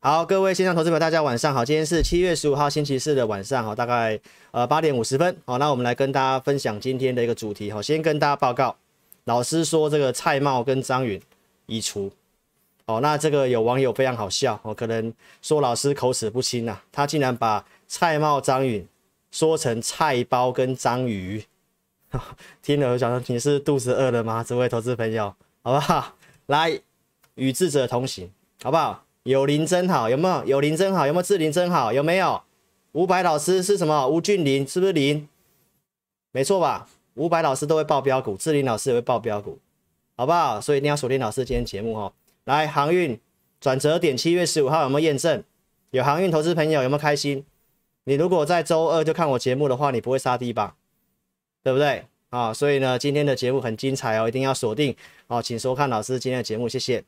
好，各位线上投资者，大家晚上好。今天是七月十五号星期四的晚上，哈，大概呃八点五十分。好，那我们来跟大家分享今天的一个主题。好，先跟大家报告，老师说这个蔡瑁跟张允移除。哦，那这个有网友非常好笑，哦，可能说老师口齿不清呐，他竟然把蔡瑁、张允说成菜包跟章鱼。听了我想说你是肚子饿了吗？这位投资朋友，好不好？来，与智者同行，好不好？有林真好，有没有？有林真好，有没有？志林真好，有没有？吴白老师是什么？吴俊林是不是林？没错吧？吴白老师都会爆标股，志林老师也会爆标股，好不好？所以一定要锁定老师今天节目哦。来航运转折点七月十五号有没有验证？有航运投资朋友有没有开心？你如果在周二就看我节目的话，你不会杀低吧？对不对？啊，所以呢，今天的节目很精彩哦，一定要锁定哦，请收看老师今天的节目，谢谢。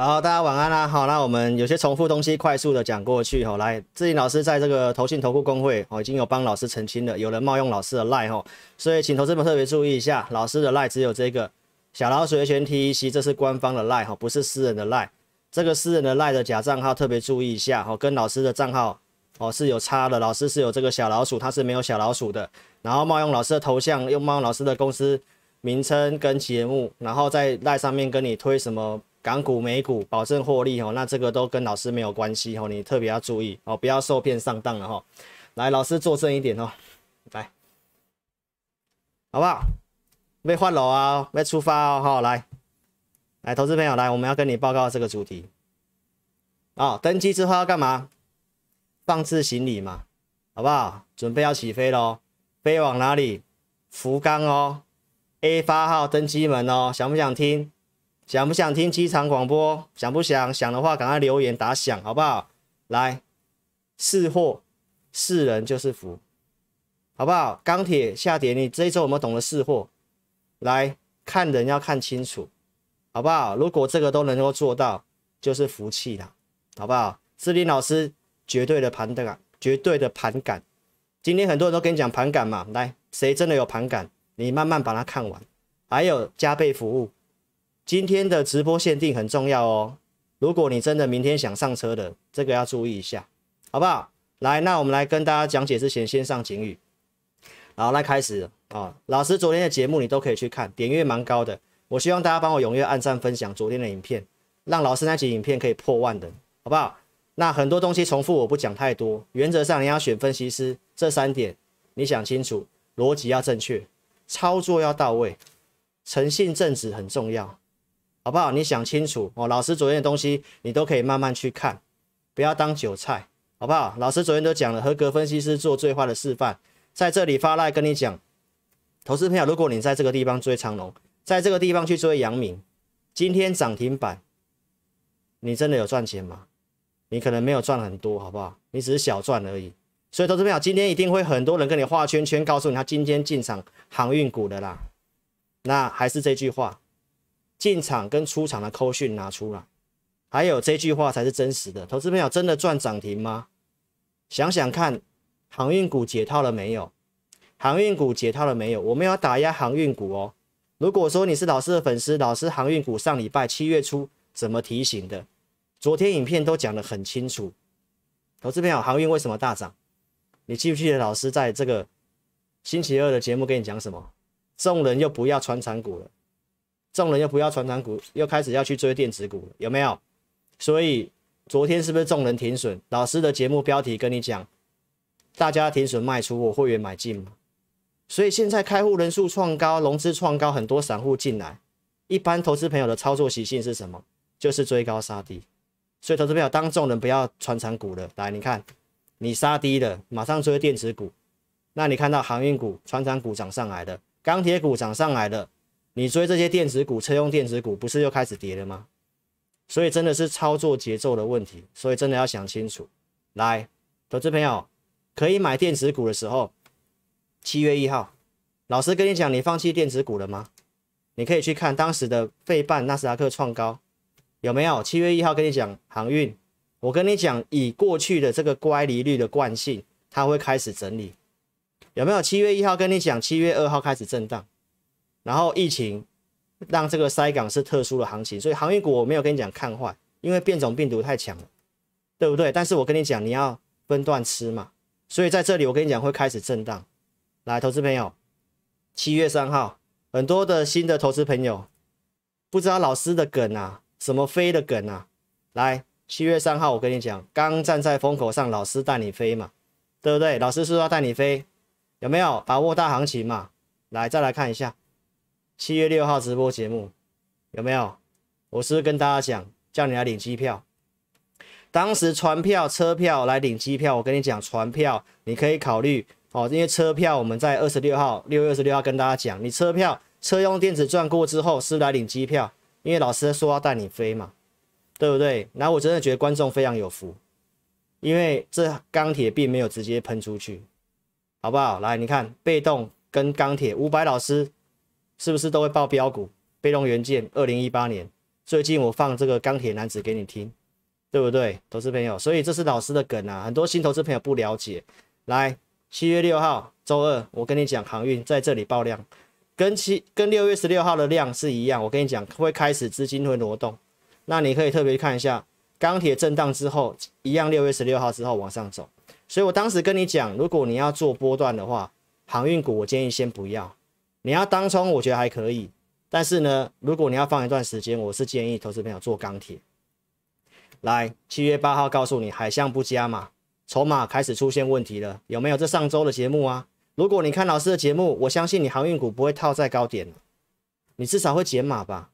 好，大家晚安啦。好，那我们有些重复东西，快速的讲过去哈。来，志林老师在这个投信投顾公会哦，已经有帮老师澄清了，有人冒用老师的赖哈，所以请投资们特别注意一下，老师的赖只有这个小老鼠的全 T E C，这是官方的赖哈，不是私人的赖。这个私人的赖的假账号特别注意一下哈，跟老师的账号哦是有差的，老师是有这个小老鼠，他是没有小老鼠的。然后冒用老师的头像，用冒用老师的公司名称跟节目，然后在赖上面跟你推什么？港股、美股保证获利哦，那这个都跟老师没有关系哦，你特别要注意哦，不要受骗上当了哈。来，老师作证一点哦，来，好不好？没换楼啊，没出发哦好来，来，投资朋友来，我们要跟你报告这个主题，啊，登机之后要干嘛？放置行李嘛，好不好？准备要起飞喽，飞往哪里？福冈哦，A 八号登机门哦，想不想听？想不想听机场广播？想不想想的话，赶快留言打响，好不好？来是祸是人就是福，好不好？钢铁下跌，你这一周没有懂得是祸？来看人要看清楚，好不好？如果这个都能够做到，就是福气啦，好不好？志林老师绝对的盘感，绝对的盘感，今天很多人都跟你讲盘感嘛，来，谁真的有盘感，你慢慢把它看完，还有加倍服务。今天的直播限定很重要哦，如果你真的明天想上车的，这个要注意一下，好不好？来，那我们来跟大家讲解之前，先上警语。好，来开始啊！老师昨天的节目你都可以去看，点阅蛮高的。我希望大家帮我踊跃按赞、分享昨天的影片，让老师那集影片可以破万的，好不好？那很多东西重复我不讲太多，原则上你要选分析师，这三点你想清楚，逻辑要正确，操作要到位，诚信正直很重要。好不好？你想清楚哦。老师昨天的东西，你都可以慢慢去看，不要当韭菜，好不好？老师昨天都讲了，合格分析师做最坏的示范，在这里发赖跟你讲，投资朋友，如果你在这个地方追长龙，在这个地方去追阳明，今天涨停板，你真的有赚钱吗？你可能没有赚很多，好不好？你只是小赚而已。所以，投资朋友，今天一定会很多人跟你画圈圈，告诉你他今天进场航运股的啦。那还是这句话。进场跟出场的扣讯拿出来，还有这句话才是真实的。投资朋友真的赚涨停吗？想想看，航运股解套了没有？航运股解套了没有？我们要打压航运股哦。如果说你是老师的粉丝，老师航运股上礼拜七月初怎么提醒的？昨天影片都讲的很清楚。投资朋友，航运为什么大涨？你记不记得老师在这个星期二的节目跟你讲什么？众人又不要穿长股了。众人又不要船长股，又开始要去追电子股，有没有？所以昨天是不是众人停损？老师的节目标题跟你讲，大家停损卖出，我会员买进嘛？所以现在开户人数创高，融资创高，很多散户进来。一般投资朋友的操作习性是什么？就是追高杀低。所以投资朋友，当众人不要船长股了，来，你看，你杀低了，马上追电子股。那你看到航运股、船长股涨上来的，钢铁股涨上来的。你追这些电子股、车用电子股，不是又开始跌了吗？所以真的是操作节奏的问题，所以真的要想清楚。来，投资朋友，可以买电子股的时候，七月一号，老师跟你讲，你放弃电子股了吗？你可以去看当时的费半纳斯达克创高，有没有？七月一号跟你讲航运，我跟你讲，以过去的这个乖离率的惯性，它会开始整理，有没有？七月一号跟你讲，七月二号开始震荡。然后疫情让这个塞港是特殊的行情，所以航运股我没有跟你讲看坏，因为变种病毒太强了，对不对？但是我跟你讲，你要分段吃嘛。所以在这里，我跟你讲会开始震荡。来，投资朋友，七月三号，很多的新的投资朋友不知道老师的梗啊，什么飞的梗啊？来，七月三号，我跟你讲，刚站在风口上，老师带你飞嘛，对不对？老师是要带你飞，有没有把握大行情嘛？来，再来看一下。七月六号直播节目有没有？我是不是跟大家讲叫你来领机票？当时船票、车票来领机票，我跟你讲船票你可以考虑哦，因为车票我们在二十六号六月二十六号跟大家讲，你车票车用电子转过之后是来领机票，因为老师说要带你飞嘛，对不对？然后我真的觉得观众非常有福，因为这钢铁并没有直接喷出去，好不好？来你看被动跟钢铁五百老师。是不是都会爆标股？被动元件，二零一八年。最近我放这个钢铁男子给你听，对不对，投资朋友？所以这是老师的梗啊，很多新投资朋友不了解。来，七月六号周二，我跟你讲航运在这里爆量，跟七跟六月十六号的量是一样。我跟你讲，会开始资金会挪动。那你可以特别看一下钢铁震荡之后，一样六月十六号之后往上走。所以我当时跟你讲，如果你要做波段的话，航运股我建议先不要。你要当冲，我觉得还可以。但是呢，如果你要放一段时间，我是建议投资朋友做钢铁。来，七月八号告诉你，海象不佳嘛，筹码开始出现问题了，有没有？这上周的节目啊？如果你看老师的节目，我相信你航运股不会套在高点你至少会减码吧。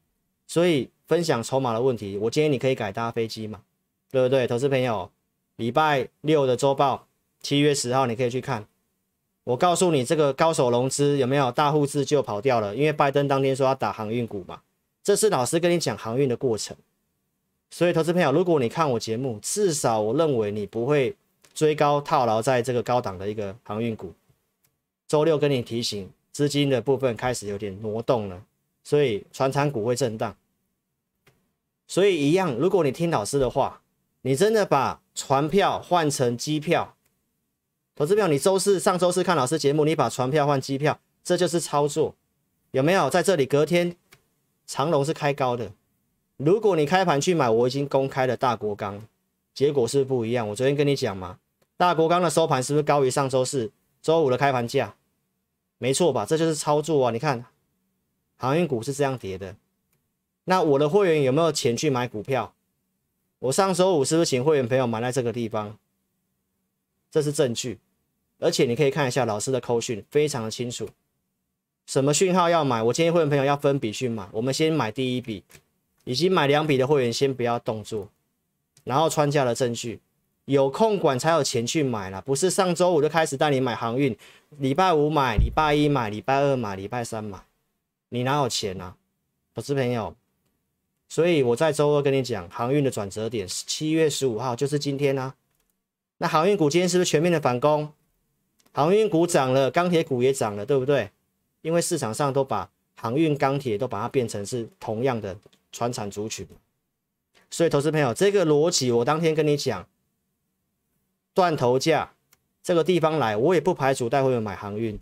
所以分享筹码的问题，我建议你可以改搭飞机嘛，对不对，投资朋友？礼拜六的周报，七月十号你可以去看。我告诉你，这个高手融资有没有大户资就跑掉了？因为拜登当天说要打航运股嘛，这是老师跟你讲航运的过程。所以，投资朋友，如果你看我节目，至少我认为你不会追高套牢在这个高档的一个航运股。周六跟你提醒，资金的部分开始有点挪动了，所以船厂股会震荡。所以一样，如果你听老师的话，你真的把船票换成机票。投资票，你周四、上周四看老师节目，你把船票换机票，这就是操作，有没有？在这里隔天，长龙是开高的，如果你开盘去买，我已经公开了大国钢，结果是不一样。我昨天跟你讲嘛，大国钢的收盘是不是高于上周四、周五的开盘价？没错吧？这就是操作啊！你看，航运股是这样跌的。那我的会员有没有钱去买股票？我上周五是不是请会员朋友买在这个地方？这是证据。而且你可以看一下老师的口讯，非常的清楚，什么讯号要买？我建议会员朋友要分笔去买，我们先买第一笔，已经买两笔的会员先不要动作，然后穿价的证据，有空管才有钱去买啦，不是上周五就开始带你买航运，礼拜五买，礼拜一买，礼拜二买，礼拜三买，你哪有钱啊，不是朋友？所以我在周二跟你讲航运的转折点是七月十五号，就是今天啊，那航运股今天是不是全面的反攻？航运股涨了，钢铁股也涨了，对不对？因为市场上都把航运、钢铁都把它变成是同样的船产族群，所以投资朋友，这个逻辑我当天跟你讲，断头价这个地方来，我也不排除带会员买航运，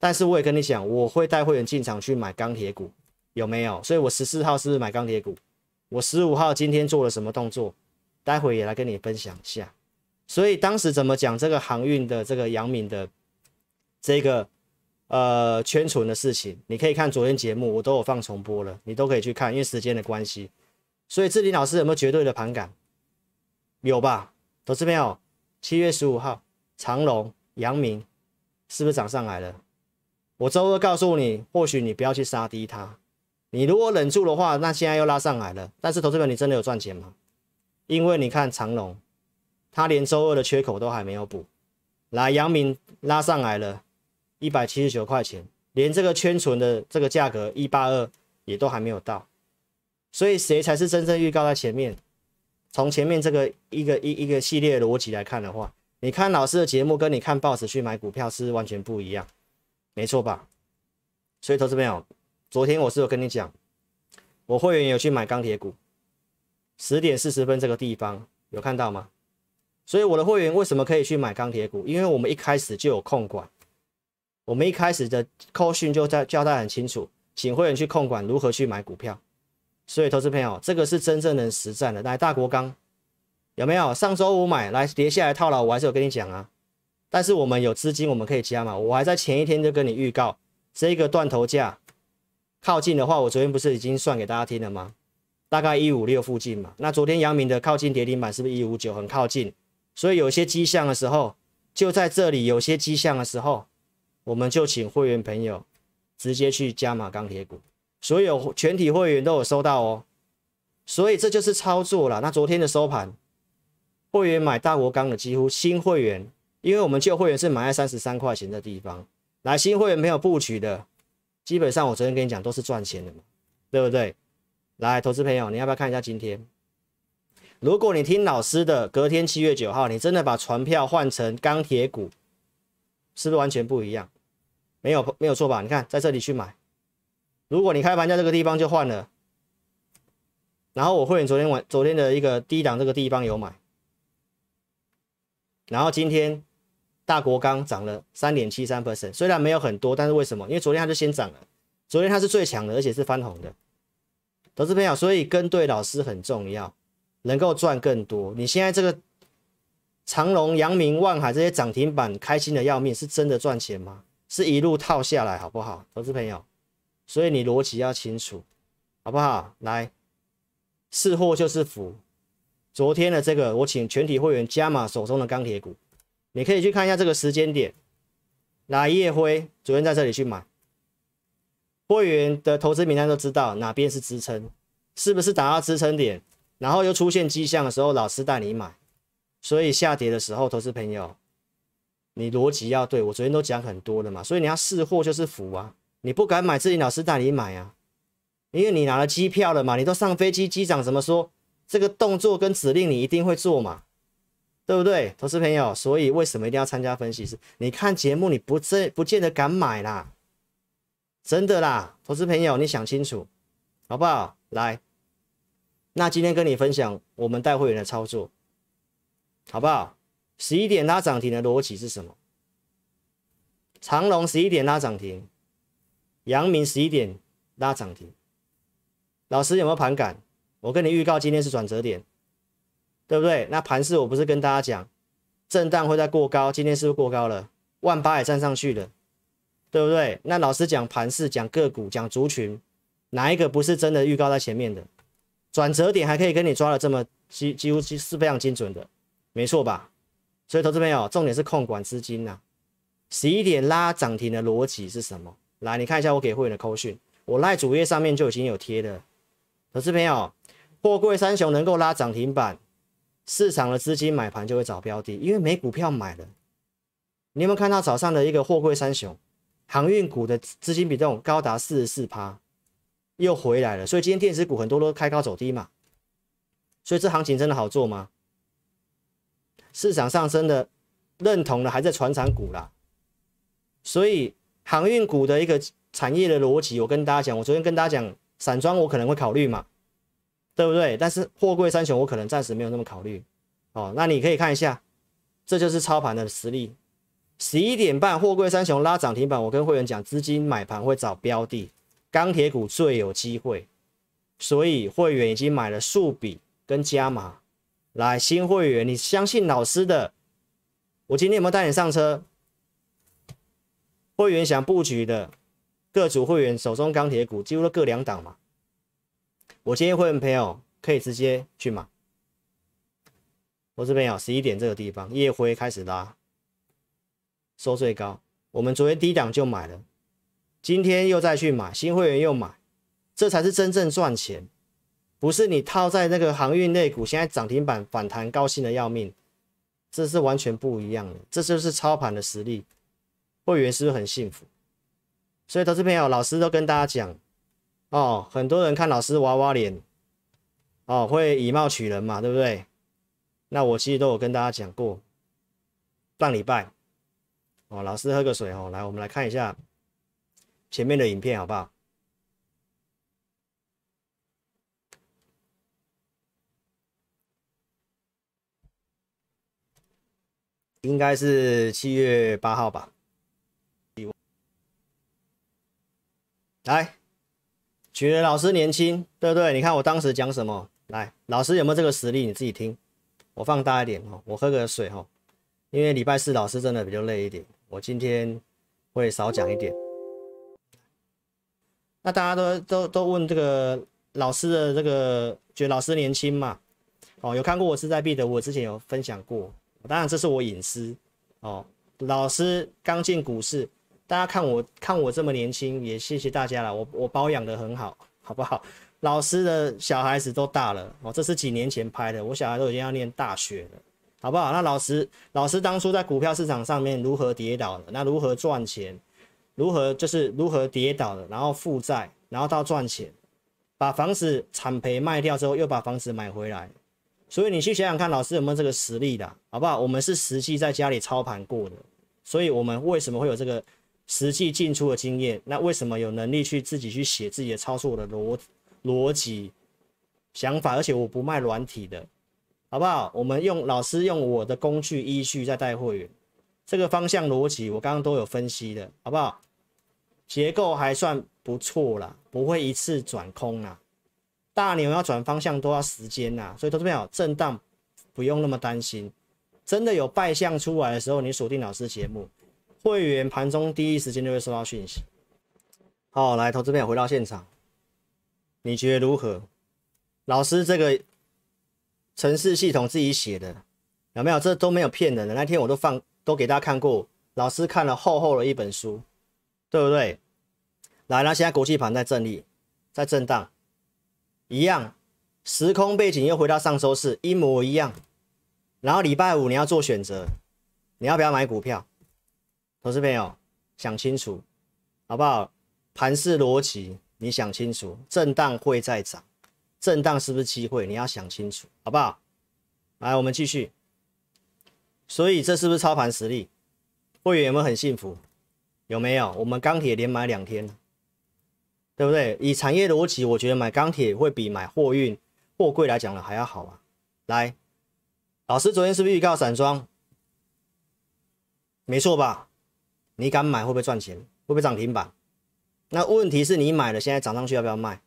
但是我也跟你讲，我会带会员进场去买钢铁股，有没有？所以我十四号是买钢铁股，我十五号今天做了什么动作，待会也来跟你分享一下。所以当时怎么讲这个航运的这个阳明的这个呃圈存的事情，你可以看昨天节目，我都有放重播了，你都可以去看，因为时间的关系。所以志林老师有没有绝对的盘感？有吧？投资朋友，七月十五号长龙阳明是不是涨上来了？我周二告诉你，或许你不要去杀低它。你如果忍住的话，那现在又拉上来了。但是投资友，你真的有赚钱吗？因为你看长龙。他连周二的缺口都还没有补，来，阳明拉上来了，一百七十九块钱，连这个圈存的这个价格一八二也都还没有到，所以谁才是真正预告在前面？从前面这个一个一一个系列逻辑来看的话，你看老师的节目，跟你看报纸去买股票是完全不一样，没错吧？所以投资朋友，昨天我是有跟你讲，我会员有去买钢铁股，十点四十分这个地方有看到吗？所以我的会员为什么可以去买钢铁股？因为我们一开始就有控管，我们一开始的扣训就在交代很清楚，请会员去控管如何去买股票。所以投资朋友，这个是真正能实战的。来，大国钢有没有？上周五买来跌下来套牢，我还是有跟你讲啊。但是我们有资金，我们可以加嘛。我还在前一天就跟你预告，这个断头价靠近的话，我昨天不是已经算给大家听了吗？大概一五六附近嘛。那昨天阳明的靠近跌停板是不是一五九？很靠近。所以有些迹象的时候，就在这里；有些迹象的时候，我们就请会员朋友直接去加码钢铁股。所有全体会员都有收到哦。所以这就是操作了。那昨天的收盘，会员买大国钢的几乎新会员，因为我们旧会员是买在三十三块钱的地方，来新会员没有布局的，基本上我昨天跟你讲都是赚钱的嘛，对不对？来，投资朋友，你要不要看一下今天？如果你听老师的，隔天七月九号，你真的把船票换成钢铁股，是不是完全不一样？没有没有错吧？你看在这里去买。如果你开盘价这个地方就换了，然后我会员昨天晚昨天的一个低档这个地方有买，然后今天大国钢涨了三点七三 percent，虽然没有很多，但是为什么？因为昨天它就先涨了，昨天它是最强的，而且是翻红的。投资朋友，所以跟对老师很重要。能够赚更多。你现在这个长隆、阳明、万海这些涨停板，开心的要命，是真的赚钱吗？是一路套下来，好不好，投资朋友？所以你逻辑要清楚，好不好？来，是祸就是福。昨天的这个，我请全体会员加码手中的钢铁股，你可以去看一下这个时间点。来，叶辉昨天在这里去买，会员的投资名单都知道哪边是支撑，是不是打到支撑点？然后又出现迹象的时候，老师带你买，所以下跌的时候，投资朋友，你逻辑要对。我昨天都讲很多了嘛，所以你要试货就是福啊，你不敢买，自己老师带你买啊，因为你拿了机票了嘛，你都上飞机，机长怎么说，这个动作跟指令你一定会做嘛，对不对，投资朋友？所以为什么一定要参加分析师？你看节目你不这不见得敢买啦，真的啦，投资朋友，你想清楚好不好？来。那今天跟你分享我们带会员的操作，好不好？十一点拉涨停的逻辑是什么？长隆十一点拉涨停，阳明十一点拉涨停。老师有没有盘感？我跟你预告今天是转折点，对不对？那盘势我不是跟大家讲，震荡会在过高，今天是不是过高了？万八也站上去了，对不对？那老师讲盘势、讲个股、讲族群，哪一个不是真的预告在前面的？转折点还可以跟你抓的这么几几乎是非常精准的，没错吧？所以投资朋友，重点是控管资金呐。十一点拉涨停的逻辑是什么？来，你看一下我给会员的扣讯，我赖主页上面就已经有贴的。投资朋友，货柜三雄能够拉涨停板，市场的资金买盘就会找标的，因为没股票买了。你有没有看到早上的一个货柜三雄，航运股的资金比重高达四十四趴？又回来了，所以今天电子股很多都开高走低嘛，所以这行情真的好做吗？市场上真的认同的还在船厂股啦，所以航运股的一个产业的逻辑，我跟大家讲，我昨天跟大家讲，散装我可能会考虑嘛，对不对？但是货柜三雄我可能暂时没有那么考虑，哦，那你可以看一下，这就是操盘的实力。十一点半，货柜三雄拉涨停板，我跟会员讲，资金买盘会找标的。钢铁股最有机会，所以会员已经买了数笔跟加码。来，新会员你相信老师的？我今天有没有带你上车？会员想布局的各组会员手中钢铁股几乎都各两档嘛。我接会员朋友可以直接去买。我这边有十一点这个地方，夜辉开始拉，收最高。我们昨天低档就买了。今天又再去买新会员又买，这才是真正赚钱，不是你套在那个航运类股，现在涨停板反弹高兴的要命，这是完全不一样的，这就是操盘的实力。会员是不是很幸福？所以投资朋友，老师都跟大家讲哦，很多人看老师娃娃脸，哦，会以貌取人嘛，对不对？那我其实都有跟大家讲过，半礼拜哦，老师喝个水哦，来，我们来看一下。前面的影片好不好？应该是七月八号吧。来，得老师年轻，对不对？你看我当时讲什么？来，老师有没有这个实力？你自己听，我放大一点哦。我喝个水哦，因为礼拜四老师真的比较累一点，我今天会少讲一点。那大家都都都问这个老师的这个，觉得老师年轻嘛？哦，有看过我势在必得，我之前有分享过。当然这是我隐私哦。老师刚进股市，大家看我看我这么年轻，也谢谢大家了。我我保养得很好，好不好？老师的小孩子都大了哦，这是几年前拍的，我小孩都已经要念大学了，好不好？那老师老师当初在股票市场上面如何跌倒的？那如何赚钱？如何就是如何跌倒的，然后负债，然后到赚钱，把房子产赔卖掉之后，又把房子买回来。所以你去想想看，老师有没有这个实力的，好不好？我们是实际在家里操盘过的，所以我们为什么会有这个实际进出的经验？那为什么有能力去自己去写自己的操作的逻逻辑想法？而且我不卖软体的，好不好？我们用老师用我的工具依据在带会员。这个方向逻辑我刚刚都有分析的，好不好？结构还算不错啦，不会一次转空啦。大牛要转方向都要时间啦，所以投资朋友，震荡不用那么担心。真的有败相出来的时候，你锁定老师节目，会员盘中第一时间就会收到讯息。好，来，投资朋友回到现场，你觉得如何？老师这个城市系统自己写的，有没有？这都没有骗人的，那天我都放。都给大家看过，老师看了厚厚的一本书，对不对？来了，现在国际盘在震力，在震荡，一样，时空背景又回到上周四，一模一样。然后礼拜五你要做选择，你要不要买股票？投资朋友想清楚，好不好？盘市逻辑你想清楚，震荡会再涨，震荡是不是机会？你要想清楚，好不好？来，我们继续。所以这是不是操盘实力？会员有没有很幸福？有没有？我们钢铁连买两天，对不对？以产业逻辑，我觉得买钢铁会比买货运货柜来讲的还要好啊。来，老师昨天是不是预告散装？没错吧？你敢买会不会赚钱？会不会涨停板？那问题是你买了现在涨上去要不要卖？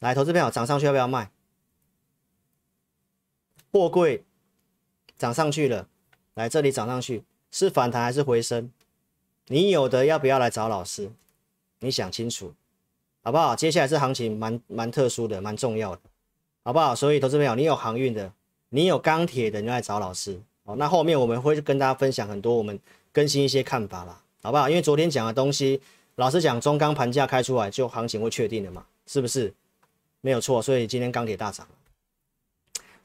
来，投资票涨上去要不要卖？货柜涨上去了。来这里涨上去是反弹还是回升？你有的要不要来找老师？你想清楚，好不好？接下来是行情蛮蛮特殊的，蛮重要的，好不好？所以投资朋友，你有航运的，你有钢铁的，你来找老师哦。那后面我们会跟大家分享很多我们更新一些看法啦，好不好？因为昨天讲的东西，老师讲，中钢盘价开出来就行情会确定的嘛，是不是？没有错，所以今天钢铁大涨。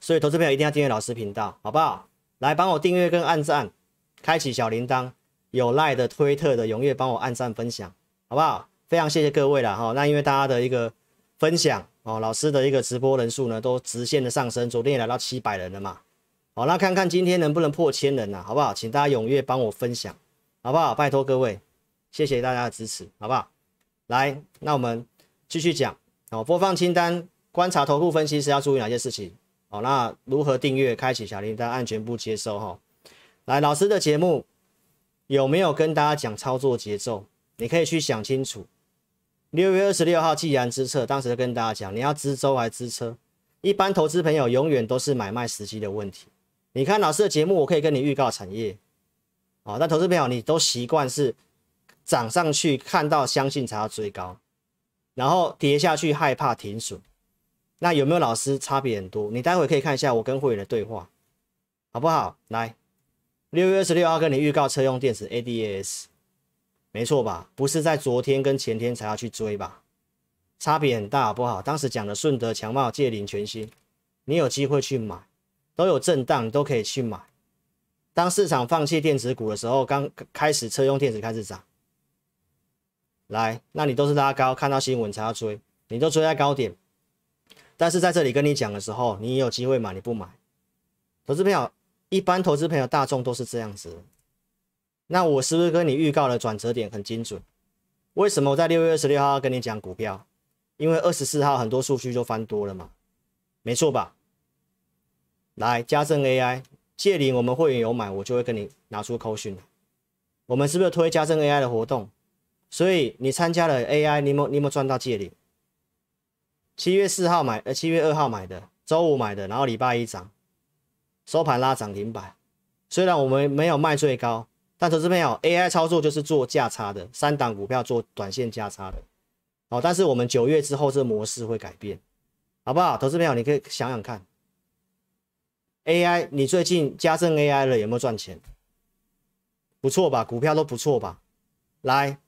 所以投资朋友一定要订阅老师频道，好不好？来帮我订阅跟按赞，开启小铃铛，有赖的推特的踊跃帮我按赞分享，好不好？非常谢谢各位了哈。那因为大家的一个分享哦，老师的一个直播人数呢都直线的上升，昨天也来到七百人了嘛。好，那看看今天能不能破千人啊，好不好？请大家踊跃帮我分享，好不好？拜托各位，谢谢大家的支持，好不好？来，那我们继续讲哦。播放清单，观察头顾分析师要注意哪些事情？好，那如何订阅、开启小铃铛？按全部接收哈。来，老师的节目有没有跟大家讲操作节奏？你可以去想清楚。六月二十六号，既然知车，当时跟大家讲，你要知周还知车。一般投资朋友永远都是买卖时机的问题。你看老师的节目，我可以跟你预告产业。好，但投资朋友你都习惯是涨上去看到相信才要追高，然后跌下去害怕停损。那有没有老师差别很多？你待会可以看一下我跟会员的对话，好不好？来，六月二十六号跟你预告车用电池 A D S，没错吧？不是在昨天跟前天才要去追吧？差别很大，好不好？当时讲的顺德强茂借领全新，你有机会去买，都有震荡，你都可以去买。当市场放弃电子股的时候，刚开始车用电子开始涨。来，那你都是拉高看到新闻才要追，你都追在高点。但是在这里跟你讲的时候，你有机会买，你不买。投资朋友，一般投资朋友大众都是这样子。那我是不是跟你预告了转折点很精准？为什么我在六月二十六号跟你讲股票？因为二十四号很多数据就翻多了嘛，没错吧？来，家政 AI 借零，我们会员有买，我就会跟你拿出扣讯。我们是不是推家政 AI 的活动？所以你参加了 AI，你没你没赚到借零？七月四号买，呃，七月二号买的，周五买的，然后礼拜一涨，收盘拉涨停板。虽然我们没有卖最高，但投资朋友，AI 操作就是做价差的，三档股票做短线价差的。哦，但是我们九月之后这模式会改变，好不好？投资朋友，你可以想想看，AI，你最近加挣 AI 了有没有赚钱？不错吧？股票都不错吧？来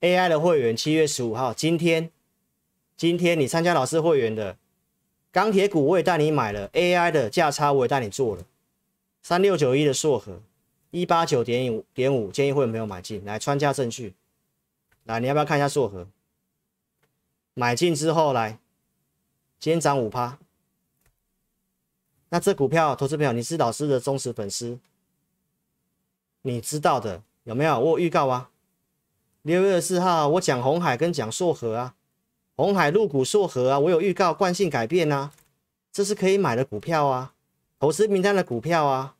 ，AI 的会员，七月十五号，今天。今天你参加老师会员的钢铁股，我也带你买了 AI 的价差，我也带你做了三六九一的硕和一八九点五点五，建议会有没有买进来？穿价证据。来，你要不要看一下硕和买进之后来？今天涨五趴，那这股票投资朋友你是老师的忠实粉丝，你知道的有没有？我预告啊，六月四号我讲红海跟讲硕和啊。红海入股硕和啊，我有预告惯性改变啊，这是可以买的股票啊，投资名单的股票啊，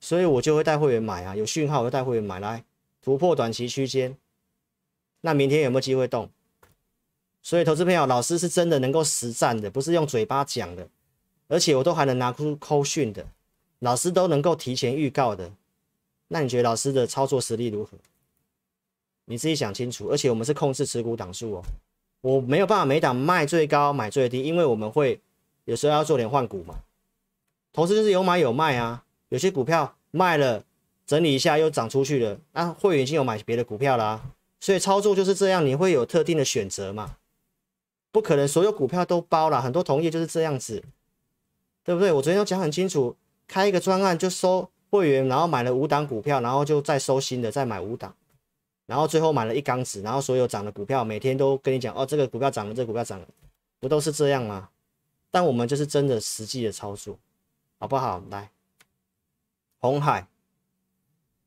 所以我就会带会员买啊，有讯号我就带会员买来突破短期区间。那明天有没有机会动？所以投资朋友，老师是真的能够实战的，不是用嘴巴讲的，而且我都还能拿出扣讯的，老师都能够提前预告的。那你觉得老师的操作实力如何？你自己想清楚，而且我们是控制持股档数哦。我没有办法每档卖最高买最低，因为我们会有时候要做点换股嘛。同时就是有买有卖啊，有些股票卖了整理一下又涨出去了，那会员已经有买别的股票啦，所以操作就是这样，你会有特定的选择嘛。不可能所有股票都包了，很多同业就是这样子，对不对？我昨天都讲很清楚，开一个专案就收会员，然后买了五档股票，然后就再收新的再买五档。然后最后买了一缸子，然后所有涨的股票每天都跟你讲，哦，这个股票涨了，这个股票涨，不都是这样吗？但我们就是真的实际的操作，好不好？来，红海，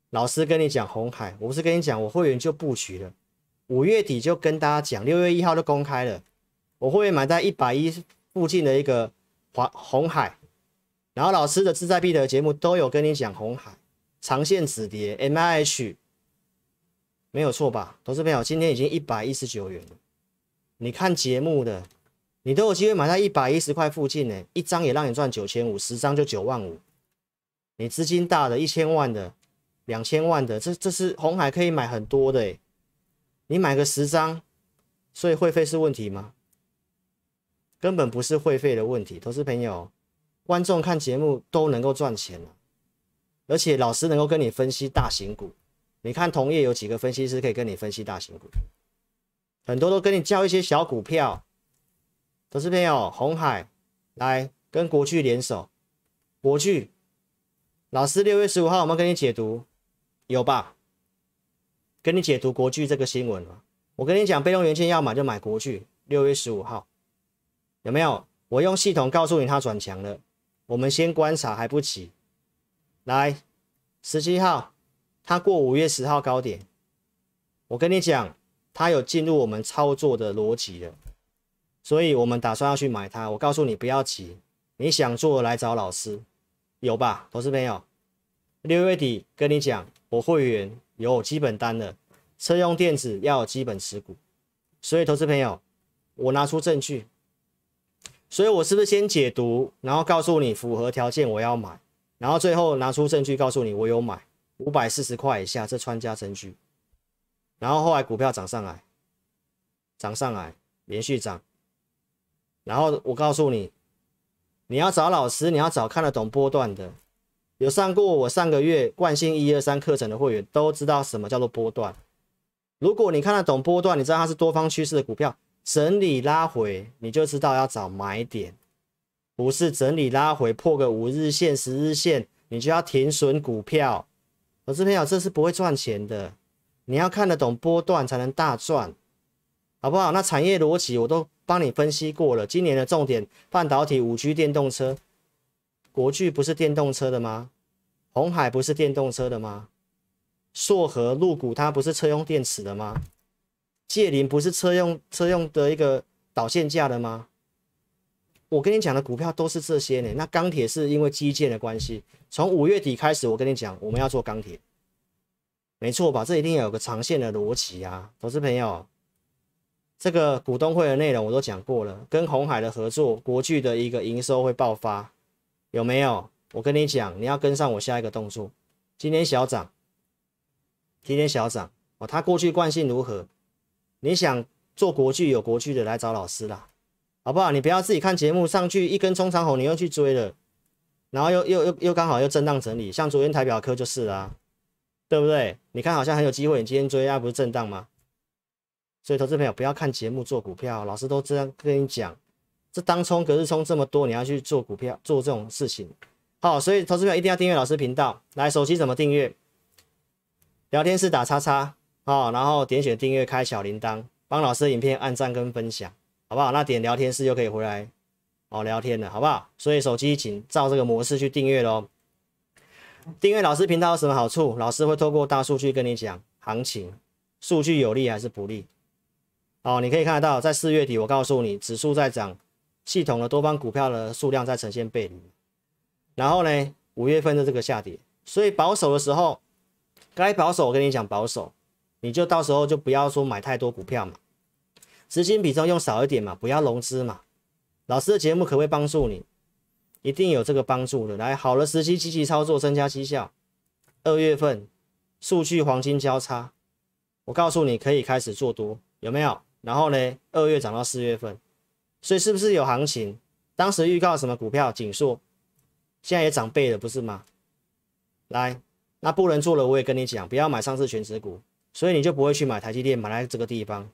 老师跟你讲红海，我不是跟你讲，我会员就布局了，五月底就跟大家讲，六月一号就公开了，我会员买在一百一附近的一个华红海，然后老师的志在必得节目都有跟你讲红海长线止跌，M I H。没有错吧，投资朋友，今天已经一百一十九元了。你看节目的，你都有机会买到一百一十块附近呢，一张也让你赚九千五，十张就九万五。你资金大的，一千万的，两千万的，这这是红海可以买很多的。你买个十张，所以会费是问题吗？根本不是会费的问题，投资朋友，观众看节目都能够赚钱了，而且老师能够跟你分析大型股。你看同业有几个分析师可以跟你分析大型股，很多都跟你叫一些小股票。投资朋友，红海来跟国巨联手。国巨，老师六月十五号我们跟你解读，有吧？跟你解读国巨这个新闻我跟你讲，被动元件要买就买国巨。六月十五号有没有？我用系统告诉你，它转强了。我们先观察，还不急。来，十七号。它过五月十号高点，我跟你讲，它有进入我们操作的逻辑了，所以我们打算要去买它。我告诉你不要急，你想做来找老师，有吧，投资朋友？六月底跟你讲，我会员有基本单的，车用电子要有基本持股，所以投资朋友，我拿出证据，所以我是不是先解读，然后告诉你符合条件我要买，然后最后拿出证据告诉你我有买。五百四十块以下，这穿加成序，然后后来股票涨上来，涨上来，连续涨，然后我告诉你，你要找老师，你要找看得懂波段的，有上过我上个月惯性一二三课程的会员都知道什么叫做波段。如果你看得懂波段，你知道它是多方趋势的股票，整理拉回，你就知道要找买点，不是整理拉回破个五日线、十日线，你就要停损股票。我是朋友，这是不会赚钱的。你要看得懂波段才能大赚，好不好？那产业逻辑我都帮你分析过了。今年的重点：半导体、五 G、电动车。国巨不是电动车的吗？红海不是电动车的吗？硕和陆股它不是车用电池的吗？界林不是车用车用的一个导线架的吗？我跟你讲的股票都是这些呢。那钢铁是因为基建的关系。从五月底开始，我跟你讲，我们要做钢铁，没错吧？这一定有个长线的逻辑啊，投资朋友。这个股东会的内容我都讲过了，跟红海的合作，国巨的一个营收会爆发，有没有？我跟你讲，你要跟上我下一个动作。今天小涨，今天小涨哦，它过去惯性如何？你想做国巨，有国巨的来找老师啦，好不好？你不要自己看节目上去一根中长红，你又去追了。然后又又又又刚好又震荡整理，像昨天台表科就是啦，对不对？你看好像很有机会，你今天追啊不是震荡吗？所以投资朋友不要看节目做股票，老师都这样跟你讲，这当冲隔日冲这么多，你要去做股票做这种事情。好，所以投资朋友一定要订阅老师频道，来手机怎么订阅？聊天室打叉叉啊，然后点选订阅开小铃铛，帮老师的影片按赞跟分享，好不好？那点聊天室又可以回来。哦，聊天的好不好？所以手机请照这个模式去订阅喽。订阅老师频道有什么好处？老师会透过大数据跟你讲行情，数据有利还是不利。哦，你可以看得到，在四月底我告诉你，指数在涨，系统的多方股票的数量在呈现背离。然后呢，五月份的这个下跌，所以保守的时候，该保守我跟你讲保守，你就到时候就不要说买太多股票嘛，资金比重用少一点嘛，不要融资嘛。老师的节目可会帮助你，一定有这个帮助的。来，好的时机积极操作，增加绩效。二月份数据黄金交叉，我告诉你可以开始做多，有没有？然后呢，二月涨到四月份，所以是不是有行情？当时预告什么股票？紧缩，现在也涨倍了，不是吗？来，那不能做了，我也跟你讲，不要买上市全指股，所以你就不会去买台积电，买来这个地方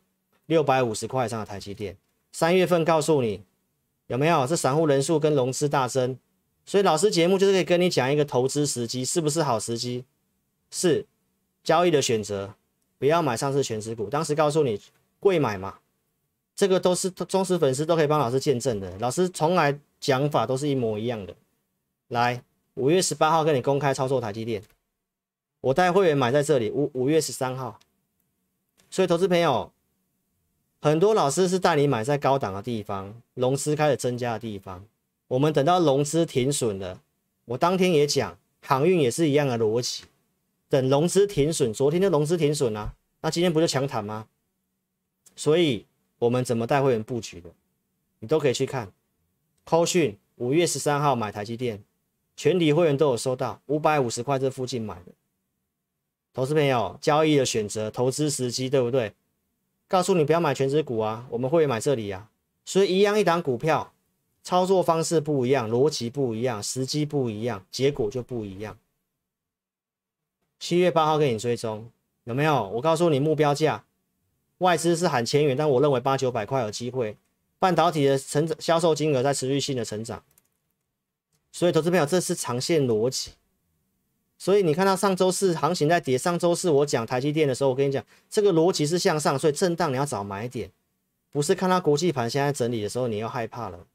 六百五十块上的台积电。三月份告诉你。有没有？这散户人数跟融资大增，所以老师节目就是可以跟你讲一个投资时机，是不是好时机？是，交易的选择不要买上市全职股。当时告诉你贵买嘛，这个都是忠实粉丝都可以帮老师见证的。老师从来讲法都是一模一样的。来，五月十八号跟你公开操作台积电，我带会员买在这里五五月十三号。所以投资朋友。很多老师是带你买在高档的地方，融资开始增加的地方。我们等到融资停损了，我当天也讲，航运也是一样的逻辑。等融资停损，昨天的融资停损了，那今天不就强弹吗？所以我们怎么带会员布局的，你都可以去看。扣讯五月十三号买台积电，全体会员都有收到，五百五十块这附近买的。投资朋友，交易的选择，投资时机，对不对？告诉你不要买全职股啊，我们会买这里啊，所以一样一档股票，操作方式不一样，逻辑不一样，时机不一样，结果就不一样。七月八号跟你追踪有没有？我告诉你目标价，外资是喊千元，但我认为八九百块有机会。半导体的成长销售金额在持续性的成长，所以投资朋友这是长线逻辑。所以你看，到上周四行情在跌。上周四我讲台积电的时候，我跟你讲，这个逻辑是向上，所以震荡你要找买点，不是看它国际盘现在整理的时候你要害怕了。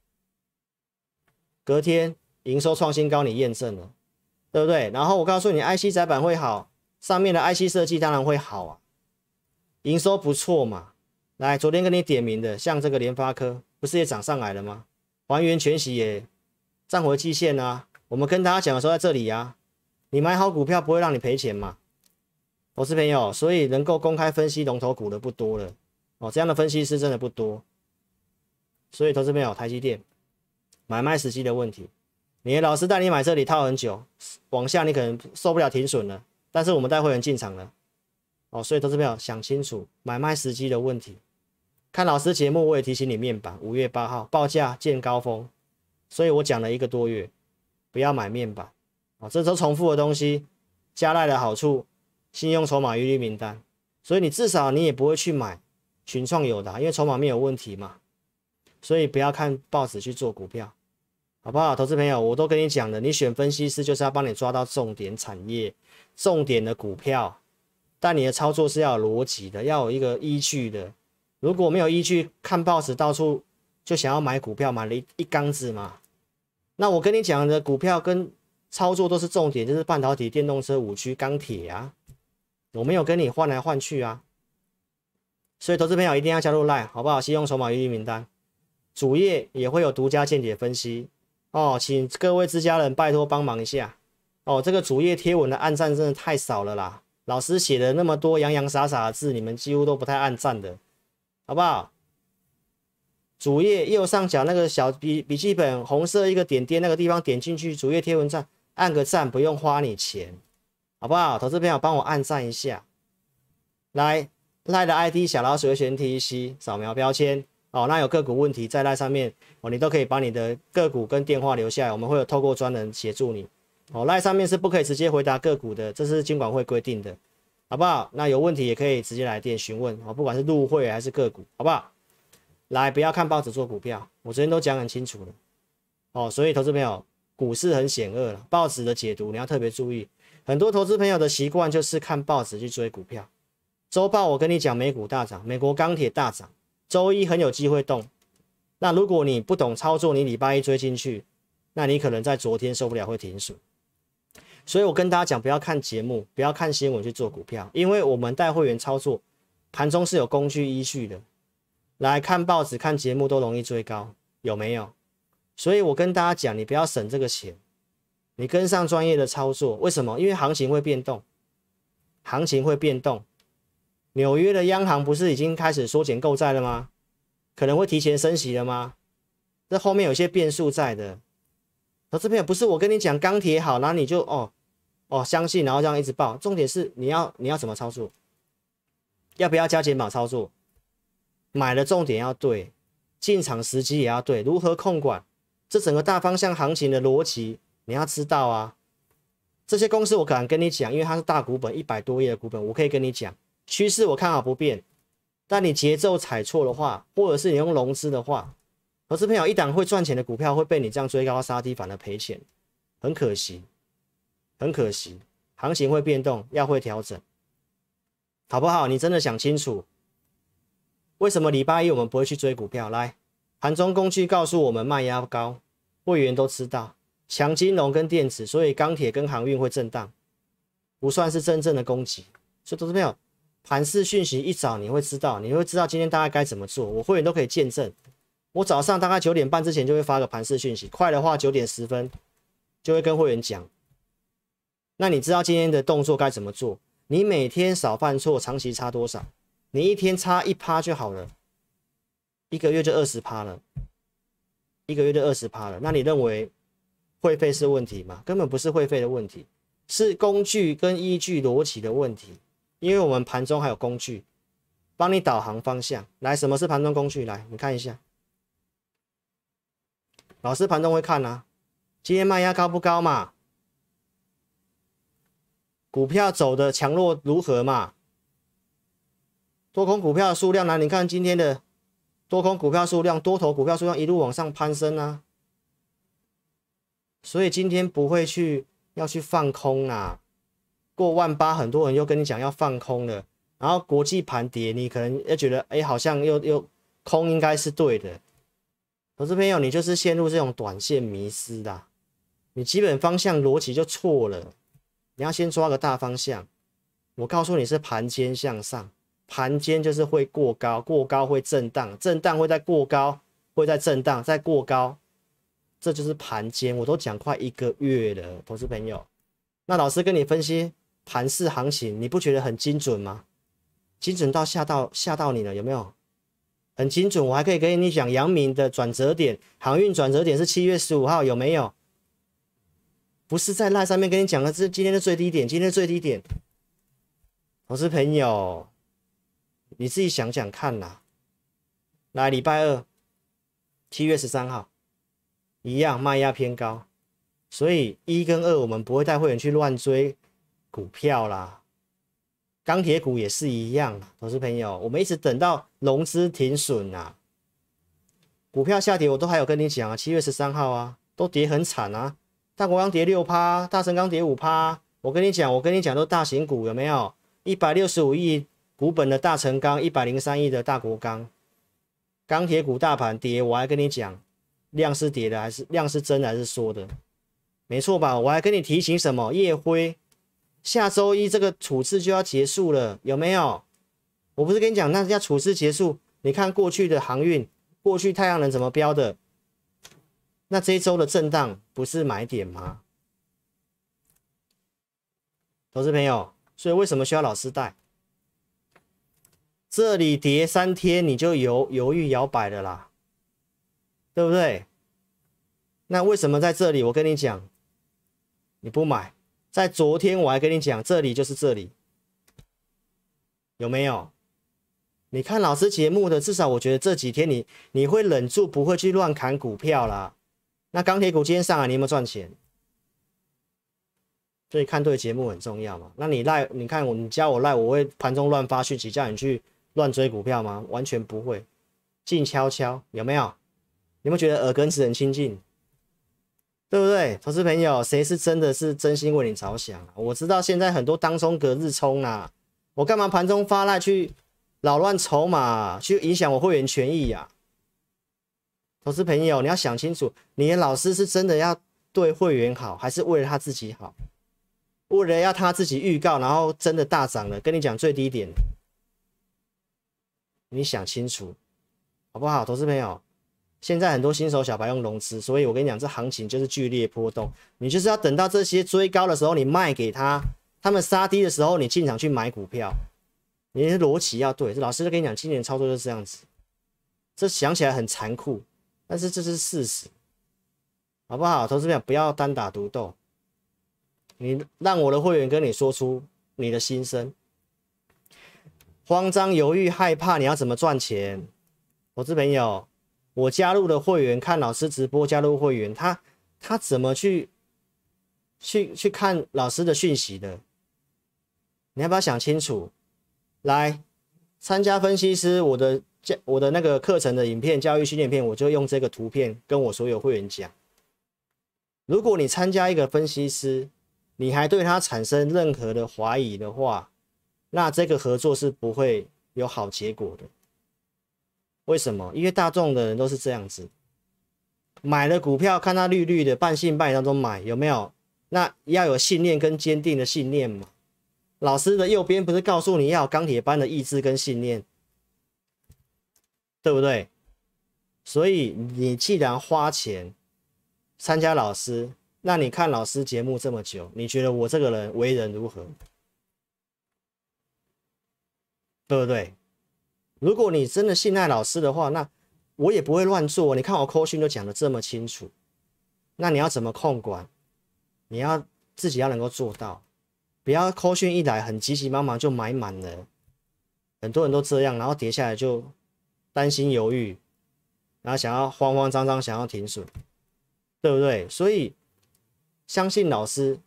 隔天营收创新高，你验证了，对不对？然后我告诉你，IC 窄板会好，上面的 IC 设计当然会好啊。营收不错嘛。来，昨天跟你点名的，像这个联发科，不是也涨上来了吗？还原全息也，站回季线啊。我们跟大家讲的时候在这里啊。你买好股票不会让你赔钱嘛？我是朋友，所以能够公开分析龙头股的不多了哦。这样的分析师真的不多，所以投资朋友，台积电买卖时机的问题，你老师带你买这里套很久，往下你可能受不了停损了。但是我们带会员进场了哦，所以投资朋友想清楚买卖时机的问题。看老师节目，我也提醒你面板五月八号报价见高峰，所以我讲了一个多月，不要买面板。啊，这都重复的东西，加赖的好处，信用筹码余立名单，所以你至少你也不会去买群创有的，因为筹码面有问题嘛，所以不要看报纸去做股票，好不好？投资朋友，我都跟你讲了，你选分析师就是要帮你抓到重点产业、重点的股票，但你的操作是要有逻辑的，要有一个依据的。如果没有依据，看报纸到处就想要买股票，买了一一缸子嘛，那我跟你讲的股票跟。操作都是重点，就是半导体、电动车、五驱、钢铁啊，我没有跟你换来换去啊。所以投资朋友一定要加入 line，好不好？信用筹码一营名单，主页也会有独家见解分析哦。请各位自家人拜托帮忙一下哦。这个主页贴文的暗赞真的太少了啦，老师写的那么多洋洋洒洒的字，你们几乎都不太暗赞的，好不好？主页右上角那个小笔笔记本红色一个点点那个地方点进去，主页贴文赞。按个赞不用花你钱，好不好？投资朋友帮我按赞一下。来，赖的 ID 小老鼠会选 T C，扫描标签哦。那有个股问题在赖上面哦，你都可以把你的个股跟电话留下来，我们会有透过专人协助你哦。赖上面是不可以直接回答个股的，这是监管会规定的，好不好？那有问题也可以直接来电询问哦，不管是入会还是个股，好不好？来，不要看报纸做股票，我昨天都讲很清楚了哦。所以投资朋友。股市很险恶了，报纸的解读你要特别注意。很多投资朋友的习惯就是看报纸去追股票。周报我跟你讲，美股大涨，美国钢铁大涨，周一很有机会动。那如果你不懂操作，你礼拜一追进去，那你可能在昨天受不了会停损。所以我跟大家讲，不要看节目，不要看新闻去做股票，因为我们带会员操作，盘中是有工具依据的。来看报纸、看节目都容易追高，有没有？所以我跟大家讲，你不要省这个钱，你跟上专业的操作。为什么？因为行情会变动，行情会变动。纽约的央行不是已经开始缩减购债了吗？可能会提前升息了吗？这后面有些变数在的。投资朋友，不是我跟你讲钢铁好，那你就哦哦相信，然后这样一直报。重点是你要你要怎么操作？要不要加减码操作？买的重点要对，进场时机也要对，如何控管？这整个大方向行情的逻辑你要知道啊！这些公司我敢跟你讲，因为它是大股本，一百多亿的股本，我可以跟你讲，趋势我看好不变。但你节奏踩错的话，或者是你用融资的话，投资朋友一档会赚钱的股票会被你这样追高杀低，反而赔钱，很可惜，很可惜。行情会变动，要会调整，好不好？你真的想清楚，为什么礼拜一我们不会去追股票？来。盘中工具告诉我们卖压高，会员都知道强金融跟电子，所以钢铁跟航运会震荡，不算是真正的攻击。所以，投资朋友，盘市讯息一早你会知道，你会知道今天大概该怎么做。我会员都可以见证，我早上大概九点半之前就会发个盘市讯息，快的话九点十分就会跟会员讲。那你知道今天的动作该怎么做？你每天少犯错，长期差多少？你一天差一趴就好了。一个月就二十趴了，一个月就二十趴了。那你认为会费是问题吗？根本不是会费的问题，是工具跟依据逻辑的问题。因为我们盘中还有工具帮你导航方向。来，什么是盘中工具？来，你看一下，老师盘中会看啊。今天卖压高不高嘛？股票走的强弱如何嘛？多空股票数量呢？你看今天的。多空股票数量、多头股票数量一路往上攀升啊，所以今天不会去要去放空啊。过万八，很多人又跟你讲要放空了，然后国际盘跌，你可能又觉得哎，好像又又空应该是对的。可是朋友，你就是陷入这种短线迷失啦，你基本方向逻辑就错了。你要先抓个大方向，我告诉你是盘间向上。盘间就是会过高，过高会震荡，震荡会在过高，会在震荡，在过高，这就是盘间。我都讲快一个月了，投资朋友，那老师跟你分析盘市行情，你不觉得很精准吗？精准到吓到吓到你了，有没有？很精准，我还可以跟你讲阳明的转折点，航运转折点是七月十五号，有没有？不是在赖上面跟你讲的，是今天的最低点，今天最低点，投资朋友。你自己想想看呐，来礼拜二，七月十三号，一样卖压偏高，所以一跟二我们不会带会员去乱追股票啦。钢铁股也是一样，投资朋友，我们一直等到融资停损啊。股票下跌我都还有跟你讲啊，七月十三号啊，都跌很惨啊，大钢跌六趴，大成钢跌五趴。我跟你讲，我跟你讲，都大型股有没有一百六十五亿？股本的大成钢一百零三亿的大国钢钢铁股大盘跌，我还跟你讲量是跌的，还是量是真还是说的，没错吧？我还跟你提醒什么？叶辉，下周一这个处置就要结束了，有没有？我不是跟你讲，那要处置结束，你看过去的航运，过去太阳能怎么标的？那这一周的震荡不是买点吗？投资朋友，所以为什么需要老师带？这里跌三天你就犹犹豫摇摆的啦，对不对？那为什么在这里？我跟你讲，你不买，在昨天我还跟你讲，这里就是这里，有没有？你看老师节目的，至少我觉得这几天你你会忍住，不会去乱砍股票啦。那钢铁股今天上来，你有没有赚钱？所以看对节目很重要嘛。那你赖你看我，你加我赖，我会盘中乱发讯息叫你去。乱追股票吗？完全不会，静悄悄有没有？你们觉得耳根子很清净，对不对？投资朋友，谁是真的是真心为你着想我知道现在很多当冲隔日冲啊，我干嘛盘中发赖去扰乱筹码，去影响我会员权益呀？投资朋友，你要想清楚，你的老师是真的要对会员好，还是为了他自己好？为了要他自己预告，然后真的大涨了，跟你讲最低点。你想清楚，好不好，投资朋友？现在很多新手小白用融资，所以我跟你讲，这行情就是剧烈波动。你就是要等到这些追高的时候，你卖给他；他们杀低的时候，你进场去买股票。你的逻辑要对，老师就跟你讲，今年操作就是这样子。这想起来很残酷，但是这是事实，好不好，投资朋友？不要单打独斗，你让我的会员跟你说出你的心声。慌张、犹豫、害怕，你要怎么赚钱？我是朋友，我加入的会员看老师直播，加入会员，他他怎么去去去看老师的讯息的？你要不要想清楚？来参加分析师，我的教我的那个课程的影片、教育训练片，我就用这个图片跟我所有会员讲：如果你参加一个分析师，你还对他产生任何的怀疑的话。那这个合作是不会有好结果的，为什么？因为大众的人都是这样子，买了股票看它绿绿的，半信半疑当中买有没有？那要有信念跟坚定的信念嘛。老师的右边不是告诉你要钢铁般的意志跟信念，对不对？所以你既然花钱参加老师，那你看老师节目这么久，你觉得我这个人为人如何？对不对？如果你真的信赖老师的话，那我也不会乱做。你看我课讯都讲的这么清楚，那你要怎么控管？你要自己要能够做到，不要课讯一来很急急忙忙就买满了，很多人都这样，然后跌下来就担心犹豫，然后想要慌慌张张想要停损，对不对？所以相信老师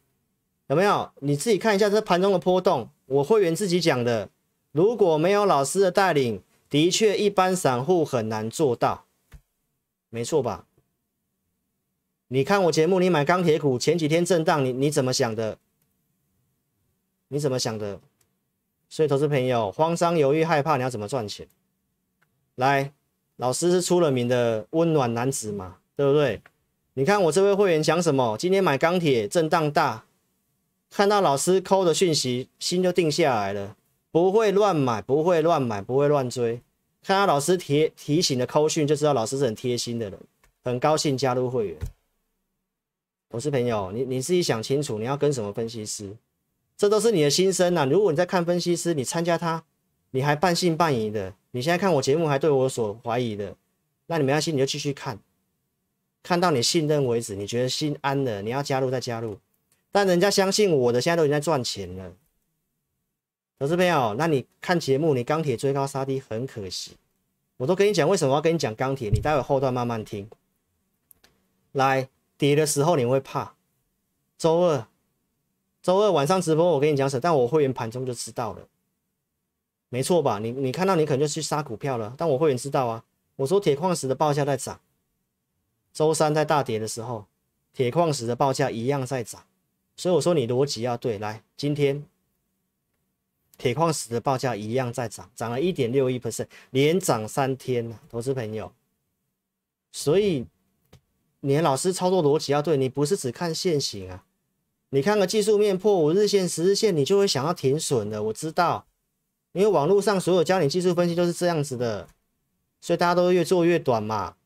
有没有？你自己看一下这盘中的波动，我会员自己讲的。如果没有老师的带领，的确一般散户很难做到，没错吧？你看我节目，你买钢铁股前几天震荡，你你怎么想的？你怎么想的？所以投资朋友慌张、犹豫、害怕，你要怎么赚钱？来，老师是出了名的温暖男子嘛，对不对？你看我这位会员讲什么？今天买钢铁震荡大，看到老师扣的讯息，心就定下来了。不会乱买，不会乱买，不会乱追。看到老师提提醒的扣讯，就知道老师是很贴心的人。很高兴加入会员。我是朋友，你你自己想清楚，你要跟什么分析师？这都是你的心声呐。如果你在看分析师，你参加他，你还半信半疑的。你现在看我节目，还对我所怀疑的，那你没关系，你就继续看，看到你信任为止。你觉得心安了，你要加入再加入。但人家相信我的，现在都已经在赚钱了。老师朋友，那你看节目，你钢铁追高杀低很可惜。我都跟你讲，为什么要跟你讲钢铁？你待会后段慢慢听。来，跌的时候你会怕。周二，周二晚上直播，我跟你讲什么？但我会员盘中就知道了，没错吧？你你看到，你可能就去杀股票了。但我会员知道啊。我说铁矿石的报价在涨，周三在大跌的时候，铁矿石的报价一样在涨。所以我说你逻辑要对。来，今天。铁矿石的报价一样在涨，涨了一点六一 percent，连涨三天了，投资朋友。所以，你老师操作逻辑要对，你不是只看现形啊，你看个技术面破五日线、十日线，你就会想要停损的。我知道，因为网络上所有教你技术分析都是这样子的，所以大家都越做越短嘛。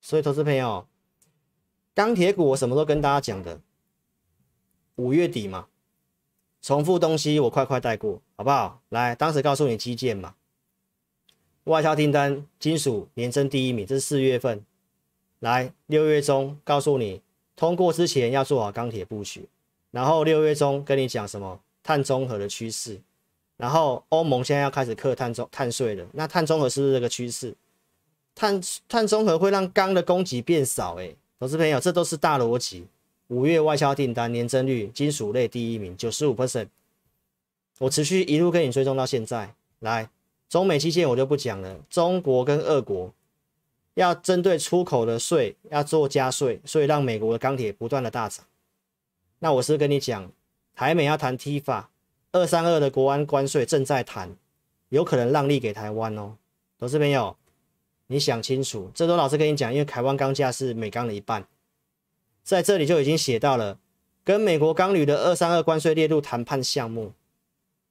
所以，投资朋友，钢铁股我什么都跟大家讲的，五月底嘛。重复东西我快快带过，好不好？来，当时告诉你基建嘛，外销订单、金属年增第一名，这是四月份。来，六月中告诉你，通过之前要做好钢铁布局，然后六月中跟你讲什么碳中和的趋势，然后欧盟现在要开始克碳中碳税了，那碳中和是不是这个趋势？碳碳中和会让钢的供给变少，诶投资朋友，这都是大逻辑。五月外销订单年增率，金属类第一名，九十五 percent。我持续一路跟你追踪到现在，来中美期间我就不讲了。中国跟俄国要针对出口的税要做加税，所以让美国的钢铁不断的大涨。那我是跟你讲，台美要谈 TIFA，二三二的国安关税正在谈，有可能让利给台湾哦，投资朋友，你想清楚，这都老师跟你讲，因为台湾钢价是美钢的一半。在这里就已经写到了，跟美国钢铝的二三二关税列入谈判项目，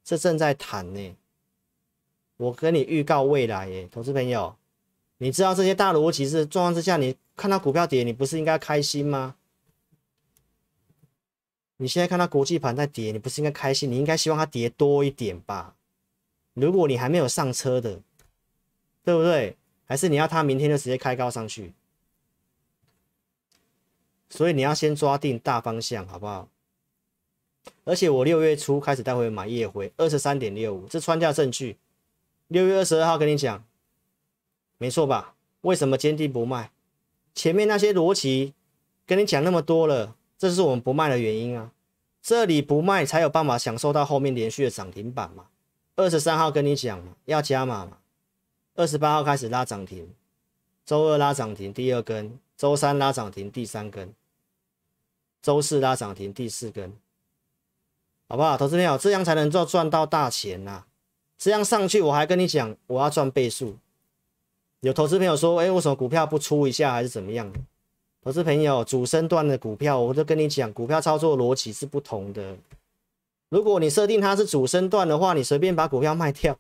这正在谈呢。我跟你预告未来耶，投资朋友，你知道这些大逻辑是状况之下，你看到股票跌，你不是应该开心吗？你现在看到国际盘在跌，你不是应该开心？你应该希望它跌多一点吧？如果你还没有上车的，对不对？还是你要它明天就直接开高上去？所以你要先抓定大方向，好不好？而且我六月初开始，带会买夜辉二十三点六五，这穿价证据。六月二十二号跟你讲，没错吧？为什么坚定不卖？前面那些逻辑跟你讲那么多了，这是我们不卖的原因啊。这里不卖，才有办法享受到后面连续的涨停板嘛。二十三号跟你讲嘛，要加码嘛。二十八号开始拉涨停，周二拉涨停第二根，周三拉涨停第三根。周四拉涨停第四根，好不好？投资朋友，这样才能做赚到大钱呐！这样上去，我还跟你讲，我要赚倍数。有投资朋友说：“哎，为什么股票不出一下，还是怎么样投资朋友，主升段的股票，我都跟你讲，股票操作逻辑是不同的。如果你设定它是主升段的话，你随便把股票卖掉，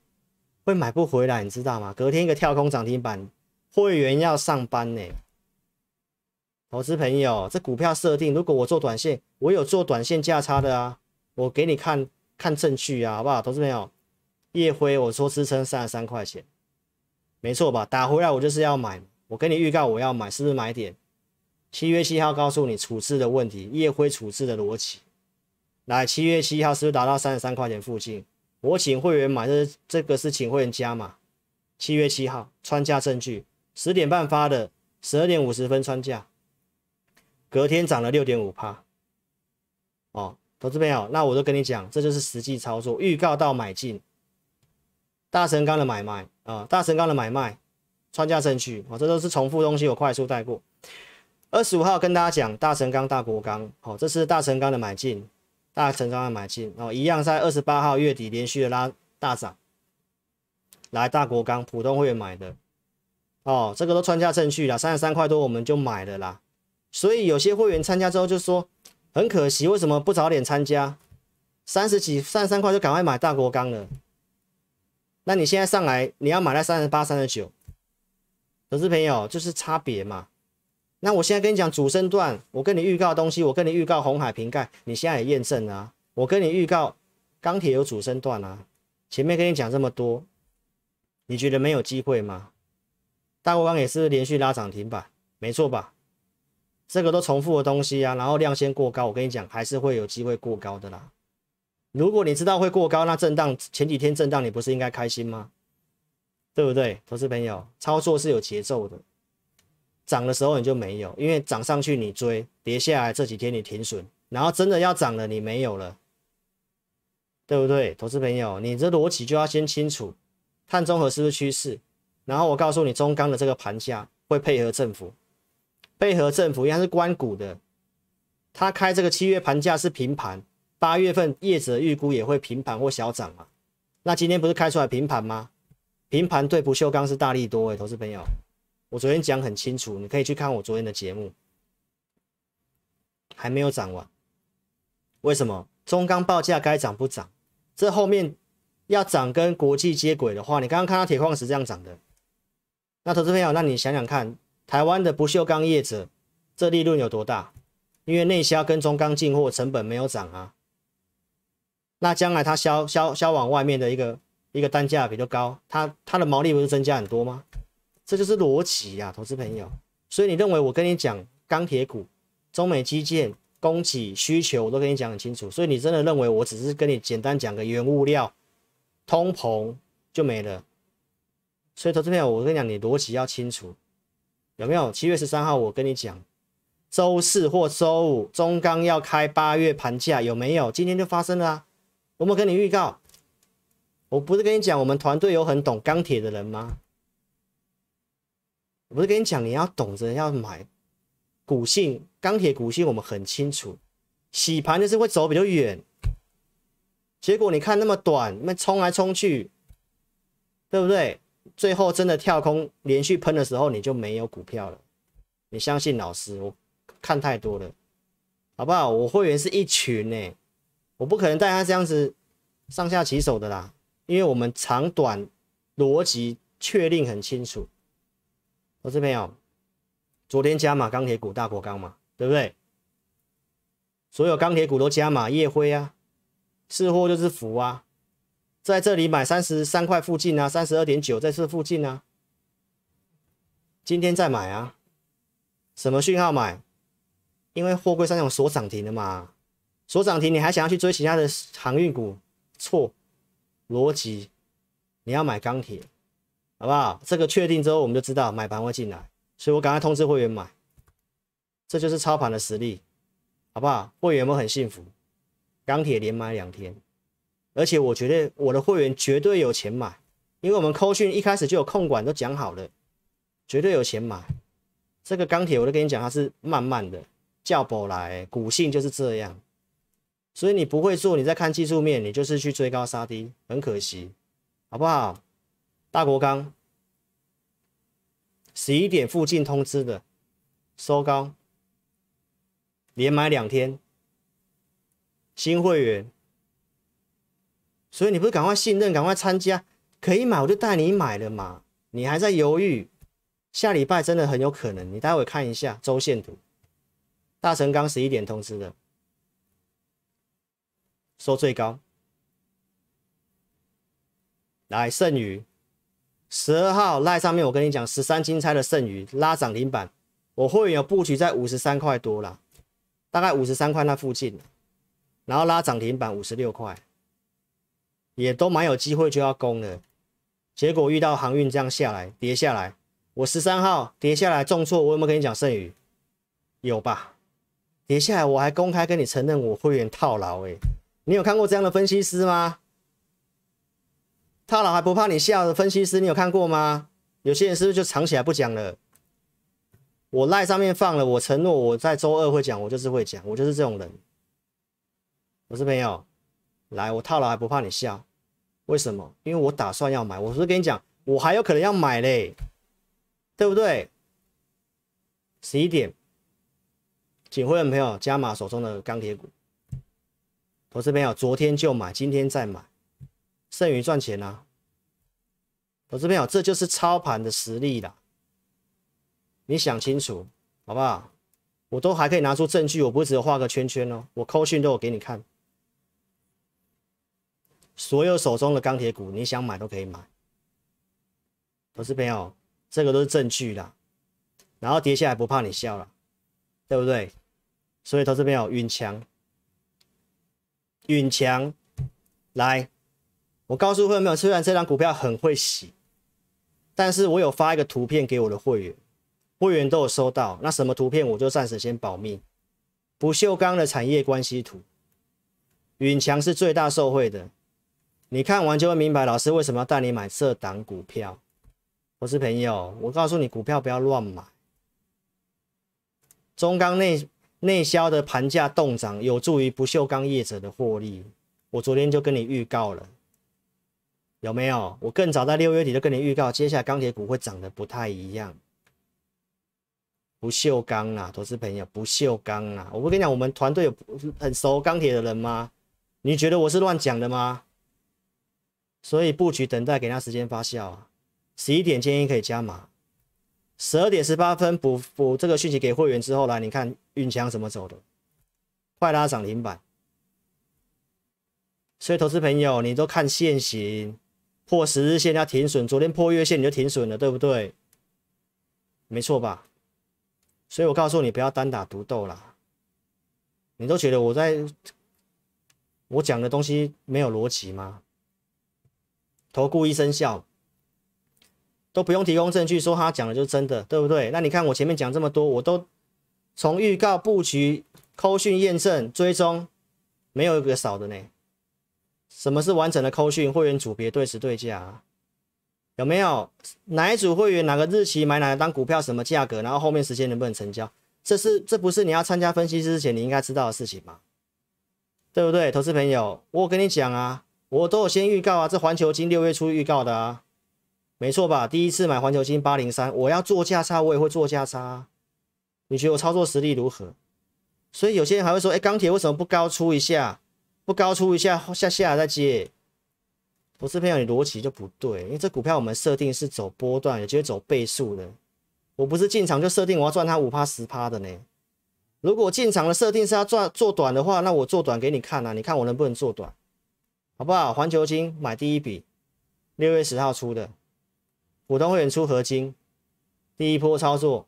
会买不回来，你知道吗？隔天一个跳空涨停板，会员要上班呢。投资朋友，这股票设定，如果我做短线，我有做短线价差的啊。我给你看看证据啊，好不好？投资朋友，夜辉，我说支撑三十三块钱，没错吧？打回来我就是要买，我给你预告我要买，是不是买点？七月七号告诉你处置的问题，夜辉处置的逻辑。来，七月七号是不是达到三十三块钱附近？我请会员买，这是这个是请会员加码。七月七号穿价证据，十点半发的，十二点五十分穿价。隔天涨了六点五帕，哦，投资朋友，那我都跟你讲，这就是实际操作预告到买进大神钢的买卖啊，大神钢的买卖，穿价证去。哦，这都是重复东西，我快速带过。二十五号跟大家讲大神钢、大国钢，哦，这是大神钢的买进，大神钢的买进，哦，一样在二十八号月底连续的拉大涨，来大国钢普通会员买的，哦，这个都穿价证去了，三十三块多我们就买的啦。所以有些会员参加之后就说，很可惜，为什么不早点参加？三十几三十三块就赶快买大国钢了。那你现在上来，你要买在三十八、三十九，投资朋友就是差别嘛。那我现在跟你讲主升段，我跟你预告东西，我跟你预告红海瓶盖，你现在也验证了。我跟你预告钢铁有主升段啊，前面跟你讲这么多，你觉得没有机会吗？大国钢也是连续拉涨停板，没错吧？这个都重复的东西啊，然后量先过高，我跟你讲，还是会有机会过高的啦。如果你知道会过高，那震荡前几天震荡，你不是应该开心吗？对不对，投资朋友？操作是有节奏的，涨的时候你就没有，因为涨上去你追，跌下来这几天你停损，然后真的要涨了你没有了，对不对，投资朋友？你这逻辑就要先清楚，碳中和是不是趋势，然后我告诉你中钢的这个盘价会配合政府。配合政府，因为是官股的，他开这个七月盘价是平盘，八月份业者预估也会平盘或小涨嘛。那今天不是开出来平盘吗？平盘对不锈钢是大力多诶，投资朋友，我昨天讲很清楚，你可以去看我昨天的节目，还没有涨完。为什么中钢报价该涨不涨？这后面要涨跟国际接轨的话，你刚刚看到铁矿石这样涨的，那投资朋友，那你想想看。台湾的不锈钢业者，这利润有多大？因为内销跟中钢进货成本没有涨啊，那将来它销销销往外面的一个一个单价比较高，它它的毛利不是增加很多吗？这就是逻辑呀，投资朋友。所以你认为我跟你讲钢铁股、中美基建供给需求，我都跟你讲很清楚。所以你真的认为我只是跟你简单讲个原物料、通膨就没了？所以投资朋友，我跟你讲，你逻辑要清楚。有没有七月十三号？我跟你讲，周四或周五中钢要开八月盘价，有没有？今天就发生了。我们跟你预告，我不是跟你讲我们团队有很懂钢铁的人吗？不是跟你讲你要懂着要买，股性钢铁股性我们很清楚，洗盘的是会走比较远，结果你看那么短，那冲来冲去，对不对？最后真的跳空连续喷的时候，你就没有股票了。你相信老师，我看太多了，好不好？我会员是一群呢，我不可能带他这样子上下起手的啦，因为我们长短逻辑确定很清楚。我这边有昨天加码钢铁股，大国钢嘛，对不对？所有钢铁股都加码夜辉啊，是货就是福啊。在这里买三十三块附近啊，三十二点九，在这附近啊。今天再买啊，什么讯号买？因为货柜上有所涨停的嘛，所涨停你还想要去追其他的航运股？错，逻辑。你要买钢铁，好不好？这个确定之后，我们就知道买盘会进来，所以我赶快通知会员买。这就是操盘的实力，好不好？会员们很幸福，钢铁连买两天。而且我觉得我的会员绝对有钱买，因为我们扣讯一开始就有控管都讲好了，绝对有钱买。这个钢铁我都跟你讲，它是慢慢的叫不来，股性就是这样。所以你不会做，你在看技术面，你就是去追高杀低，很可惜，好不好？大国钢十一点附近通知的收高，连买两天，新会员。所以你不是赶快信任、赶快参加，可以买我就带你买了嘛。你还在犹豫，下礼拜真的很有可能。你待会看一下周线图，大成刚十一点通知的，收最高。来剩余，十二号赖上面，我跟你讲，十三金钗的剩余拉涨停板，我会员有布局在五十三块多了，大概五十三块那附近，然后拉涨停板五十六块。也都蛮有机会就要攻的，结果遇到航运这样下来跌下来，我十三号跌下来重挫，我有没有跟你讲剩余？有吧？跌下来我还公开跟你承认我会员套牢哎，你有看过这样的分析师吗？套牢还不怕你笑的分析师，你有看过吗？有些人是不是就藏起来不讲了？我赖上面放了，我承诺我在周二会讲，我就是会讲，我就是这种人，我是朋友，来，我套牢还不怕你笑？为什么？因为我打算要买，我是跟你讲，我还有可能要买嘞，对不对？十一点，请徽的朋友加码手中的钢铁股，投资朋友昨天就买，今天再买，剩余赚钱啊！投资朋友，这就是操盘的实力啦。你想清楚，好不好？我都还可以拿出证据，我不只有画个圈圈哦，我扣讯都有给你看。所有手中的钢铁股，你想买都可以买。我是朋友，这个都是证据啦，然后跌下来不怕你笑了，对不对？所以投资朋友，运强，运强，来，我告诉会员们，虽然这张股票很会洗，但是我有发一个图片给我的会员，会员都有收到。那什么图片，我就暂时先保密。不锈钢的产业关系图，允强是最大受惠的。你看完就会明白，老师为什么要带你买这档股票。我是朋友，我告诉你，股票不要乱买。中钢内内销的盘价动涨，有助于不锈钢业者的获利。我昨天就跟你预告了，有没有？我更早在六月底就跟你预告，接下来钢铁股会涨得不太一样。不锈钢啊，投资朋友，不锈钢啊，我不跟你讲，我们团队有很熟钢铁的人吗？你觉得我是乱讲的吗？所以布局等待，给它时间发酵啊！十一点建议可以加码，十二点十八分补补这个讯息给会员之后，来你看运强怎么走的，快拉涨停板！所以投资朋友，你都看现行，破十日线要停损，昨天破月线你就停损了，对不对？没错吧？所以我告诉你，不要单打独斗啦！你都觉得我在我讲的东西没有逻辑吗？投顾一生效，都不用提供证据说他讲的就是真的，对不对？那你看我前面讲这么多，我都从预告布局、扣讯验证、追踪，没有一个少的呢。什么是完整的扣讯会员组别、对时对价，有没有？哪一组会员、哪个日期买哪个单股票、什么价格，然后后面时间能不能成交？这是这不是你要参加分析之前你应该知道的事情吗？对不对，投资朋友？我跟你讲啊。我都有先预告啊，这环球金六月初预告的啊，没错吧？第一次买环球金八零三，我要做价差，我也会做价差。你觉得我操作实力如何？所以有些人还会说，哎，钢铁为什么不高出一下？不高出一下，下下再接。不是骗你逻辑就不对，因为这股票我们设定是走波段，也就是走倍数的。我不是进场就设定我要赚它五趴十趴的呢。如果进场的设定是要赚做短的话，那我做短给你看啊，你看我能不能做短？好不好？环球金买第一笔，六月十号出的，普通会员出合金，第一波操作，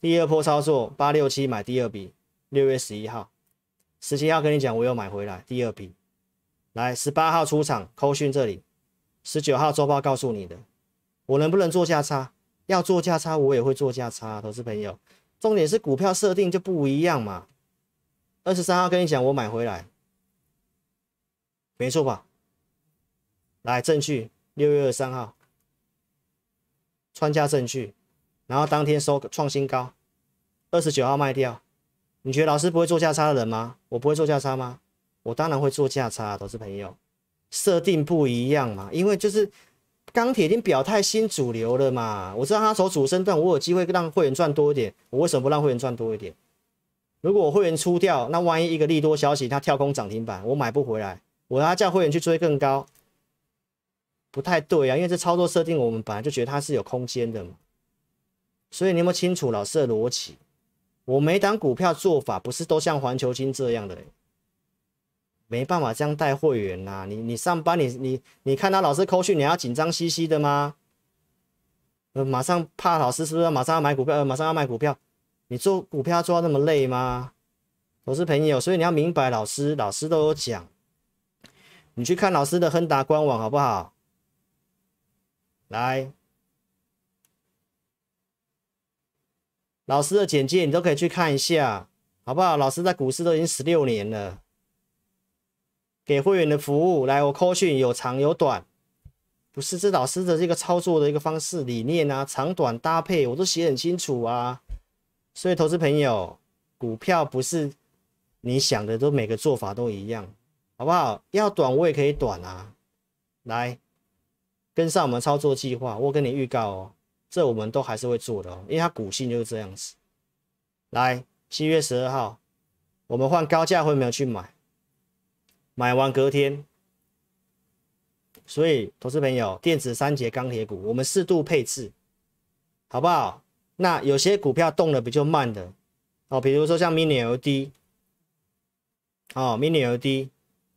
第二波操作八六七买第二笔，六月十一号，十七号跟你讲，我又买回来第二笔，来十八号出场，扣讯这里，十九号周报告诉你的，我能不能做价差？要做价差，我也会做价差，投资朋友，重点是股票设定就不一样嘛。二十三号跟你讲，我买回来。没错吧？来证据，六月二三号，穿价证据，然后当天收创新高，二十九号卖掉。你觉得老师不会做价差的人吗？我不会做价差吗？我当然会做价差，都是朋友，设定不一样嘛。因为就是钢铁已经表态新主流了嘛。我知道他走主升段，我有机会让会员赚多一点。我为什么不让会员赚多一点？如果我会员出掉，那万一一个利多消息，它跳空涨停板，我买不回来。我要叫会员去追更高，不太对啊，因为这操作设定我们本来就觉得它是有空间的嘛。所以你有没有清楚老师的逻辑？我每档股票做法不是都像环球金这样的？没办法，这样带会员呐。你你上班你你你看到老师扣去，你要紧张兮兮的吗？呃，马上怕老师是不是马上要买股票？呃，马上要买股票？你做股票做到那么累吗？我是朋友，所以你要明白老师，老师都有讲。你去看老师的亨达官网好不好？来，老师的简介你都可以去看一下，好不好？老师在股市都已经十六年了，给会员的服务，来我扣训有长有短，不是这老师的这个操作的一个方式理念啊，长短搭配我都写很清楚啊。所以投资朋友，股票不是你想的都每个做法都一样。好不好？要短我也可以短啊！来，跟上我们操作计划。我跟你预告哦，这我们都还是会做的哦，因为它股性就是这样子。来，七月十二号，我们换高价会没有去买，买完隔天。所以，投资朋友，电子三节钢铁股，我们适度配置，好不好？那有些股票动的比较慢的哦，比如说像 Mini LED，哦，Mini LED。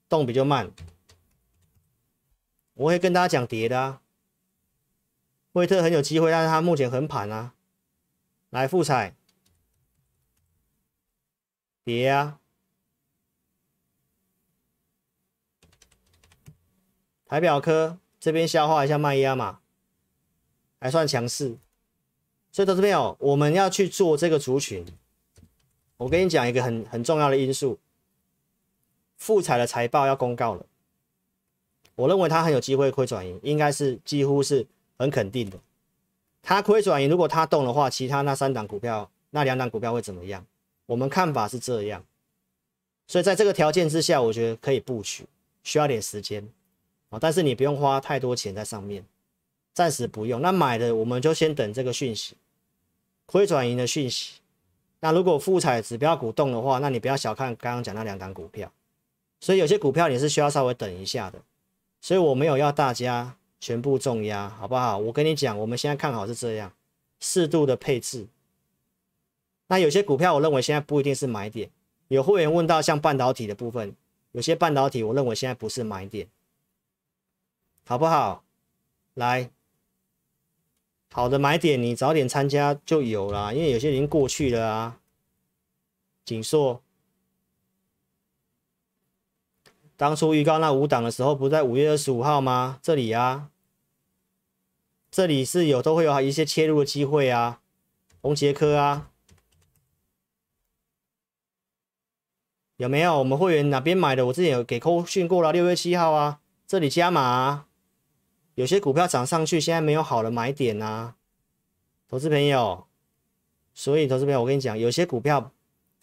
动比较慢，我会跟大家讲跌的啊，惠特很有机会，但是他目前很盘啊，来复彩，跌啊，台表科这边消化一下卖压嘛，还算强势，所以到这边哦，我们要去做这个族群，我跟你讲一个很很重要的因素。富彩的财报要公告了，我认为它很有机会亏转盈，应该是几乎是很肯定的。它亏转盈，如果它动的话，其他那三档股票、那两档股票会怎么样？我们看法是这样，所以在这个条件之下，我觉得可以布局，需要点时间啊，但是你不用花太多钱在上面，暂时不用。那买的我们就先等这个讯息，亏转盈的讯息。那如果富彩指标股动的话，那你不要小看刚刚讲那两档股票。所以有些股票你是需要稍微等一下的，所以我没有要大家全部重压，好不好？我跟你讲，我们现在看好是这样，适度的配置。那有些股票我认为现在不一定是买点。有会员问到像半导体的部分，有些半导体我认为现在不是买点，好不好？来，好的买点你早点参加就有了，因为有些已经过去了啊。锦硕。当初预告那五档的时候，不在五月二十五号吗？这里啊，这里是有都会有一些切入的机会啊，红杰科啊，有没有？我们会员哪边买的？我之前有给扣讯过了，六月七号啊，这里加码，啊，有些股票涨上去，现在没有好的买点啊，投资朋友。所以投资朋友，我跟你讲，有些股票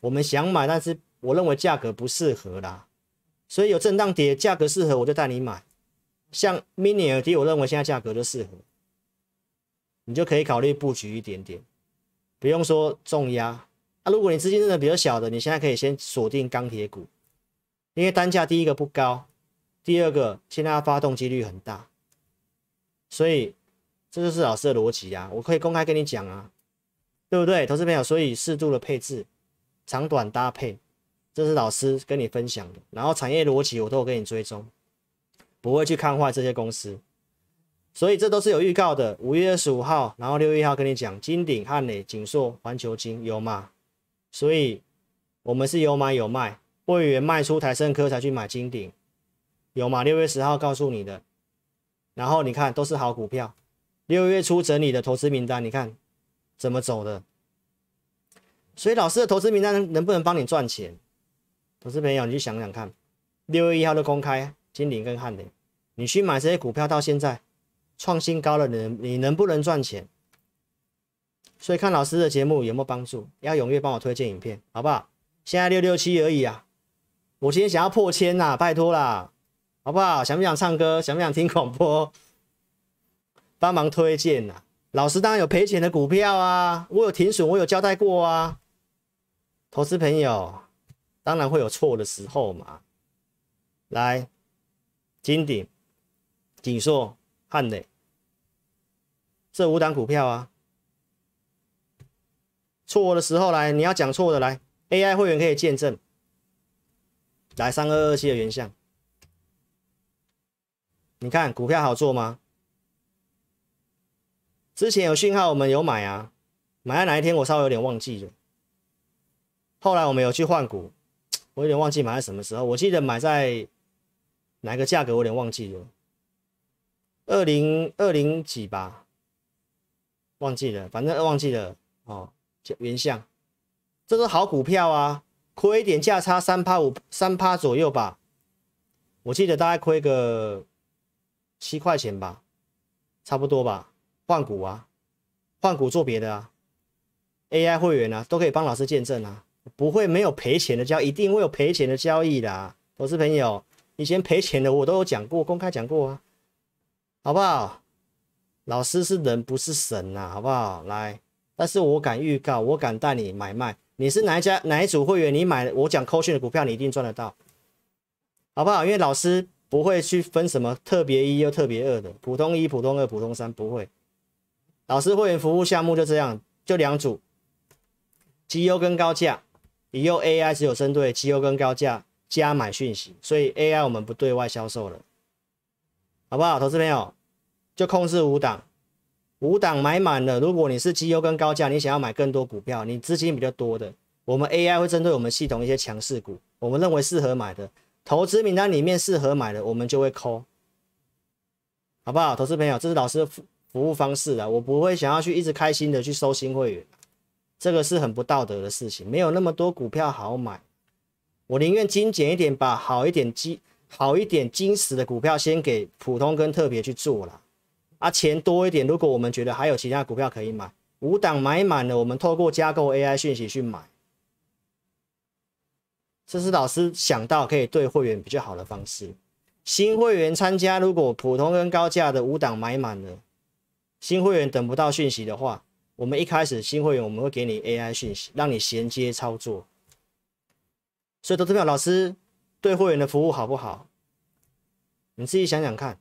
我们想买，但是我认为价格不适合啦。所以有震荡跌，价格适合我就带你买。像 mini LED，我认为现在价格就适合，你就可以考虑布局一点点，不用说重压。啊，如果你资金真的比较小的，你现在可以先锁定钢铁股，因为单价第一个不高，第二个现在发动几率很大，所以这就是老师的逻辑啊，我可以公开跟你讲啊，对不对，投资朋友？所以适度的配置，长短搭配。这是老师跟你分享的，然后产业逻辑我都跟你追踪，不会去看坏这些公司，所以这都是有预告的。五月二十五号，然后六月一号跟你讲金鼎、汉磊、锦硕、环球金有吗？所以我们是有买有卖，会员卖出台盛科才去买金鼎，有吗？六月十号告诉你的，然后你看都是好股票，六月初整理的投资名单，你看怎么走的？所以老师的投资名单能不能帮你赚钱？投资朋友，你去想想看，六月一号的公开，金领跟汉林，你去买这些股票到现在，创新高了，你你能不能赚钱？所以看老师的节目有没帮助，要踊跃帮我推荐影片，好不好？现在六六七而已啊，我今天想要破千呐，拜托啦，好不好？想不想唱歌？想不想听广播？帮忙推荐呐！老师当然有赔钱的股票啊，我有停损，我有交代过啊，投资朋友。当然会有错的时候嘛，来，金鼎、鼎硕、汉磊，这五档股票啊，错的时候来，你要讲错的来，AI 会员可以见证。来，三二二七的原像，你看股票好做吗？之前有信号，我们有买啊，买在哪一天？我稍微有点忘记了，后来我们有去换股。我有点忘记买在什么时候，我记得买在哪个价格，我有点忘记了。二零二零几吧，忘记了，反正忘记了哦。原相，这是好股票啊，亏一点价差三趴五三趴左右吧，我记得大概亏个七块钱吧，差不多吧。换股啊，换股做别的啊，AI 会员啊，都可以帮老师见证啊。不会没有赔钱的交，易，一定会有赔钱的交易的。投资朋友，以前赔钱的我都有讲过，公开讲过啊，好不好？老师是人不是神呐，好不好？来，但是我敢预告，我敢带你买卖。你是哪一家哪一组会员？你买我讲扣讯的股票，你一定赚得到，好不好？因为老师不会去分什么特别一又特别二的，普通一、普通二、普通三不会。老师会员服务项目就这样，就两组，基优跟高价。以后 AI 只有针对绩优跟高价加买讯息，所以 AI 我们不对外销售了，好不好？投资朋友就控制五档，五档买满了。如果你是绩优跟高价，你想要买更多股票，你资金比较多的，我们 AI 会针对我们系统一些强势股，我们认为适合买的投资名单里面适合买的，我们就会抠，好不好？投资朋友，这是老师服服务方式的，我不会想要去一直开心的去收新会员。这个是很不道德的事情，没有那么多股票好买，我宁愿精简一点，把好一点基好一点金石的股票先给普通跟特别去做了，啊，钱多一点，如果我们觉得还有其他股票可以买，五档买满了，我们透过加购 AI 讯息去买，这是老师想到可以对会员比较好的方式。新会员参加，如果普通跟高价的五档买满了，新会员等不到讯息的话。我们一开始新会员，我们会给你 AI 讯息，让你衔接操作。所以投资票老师对会员的服务好不好？你自己想想看。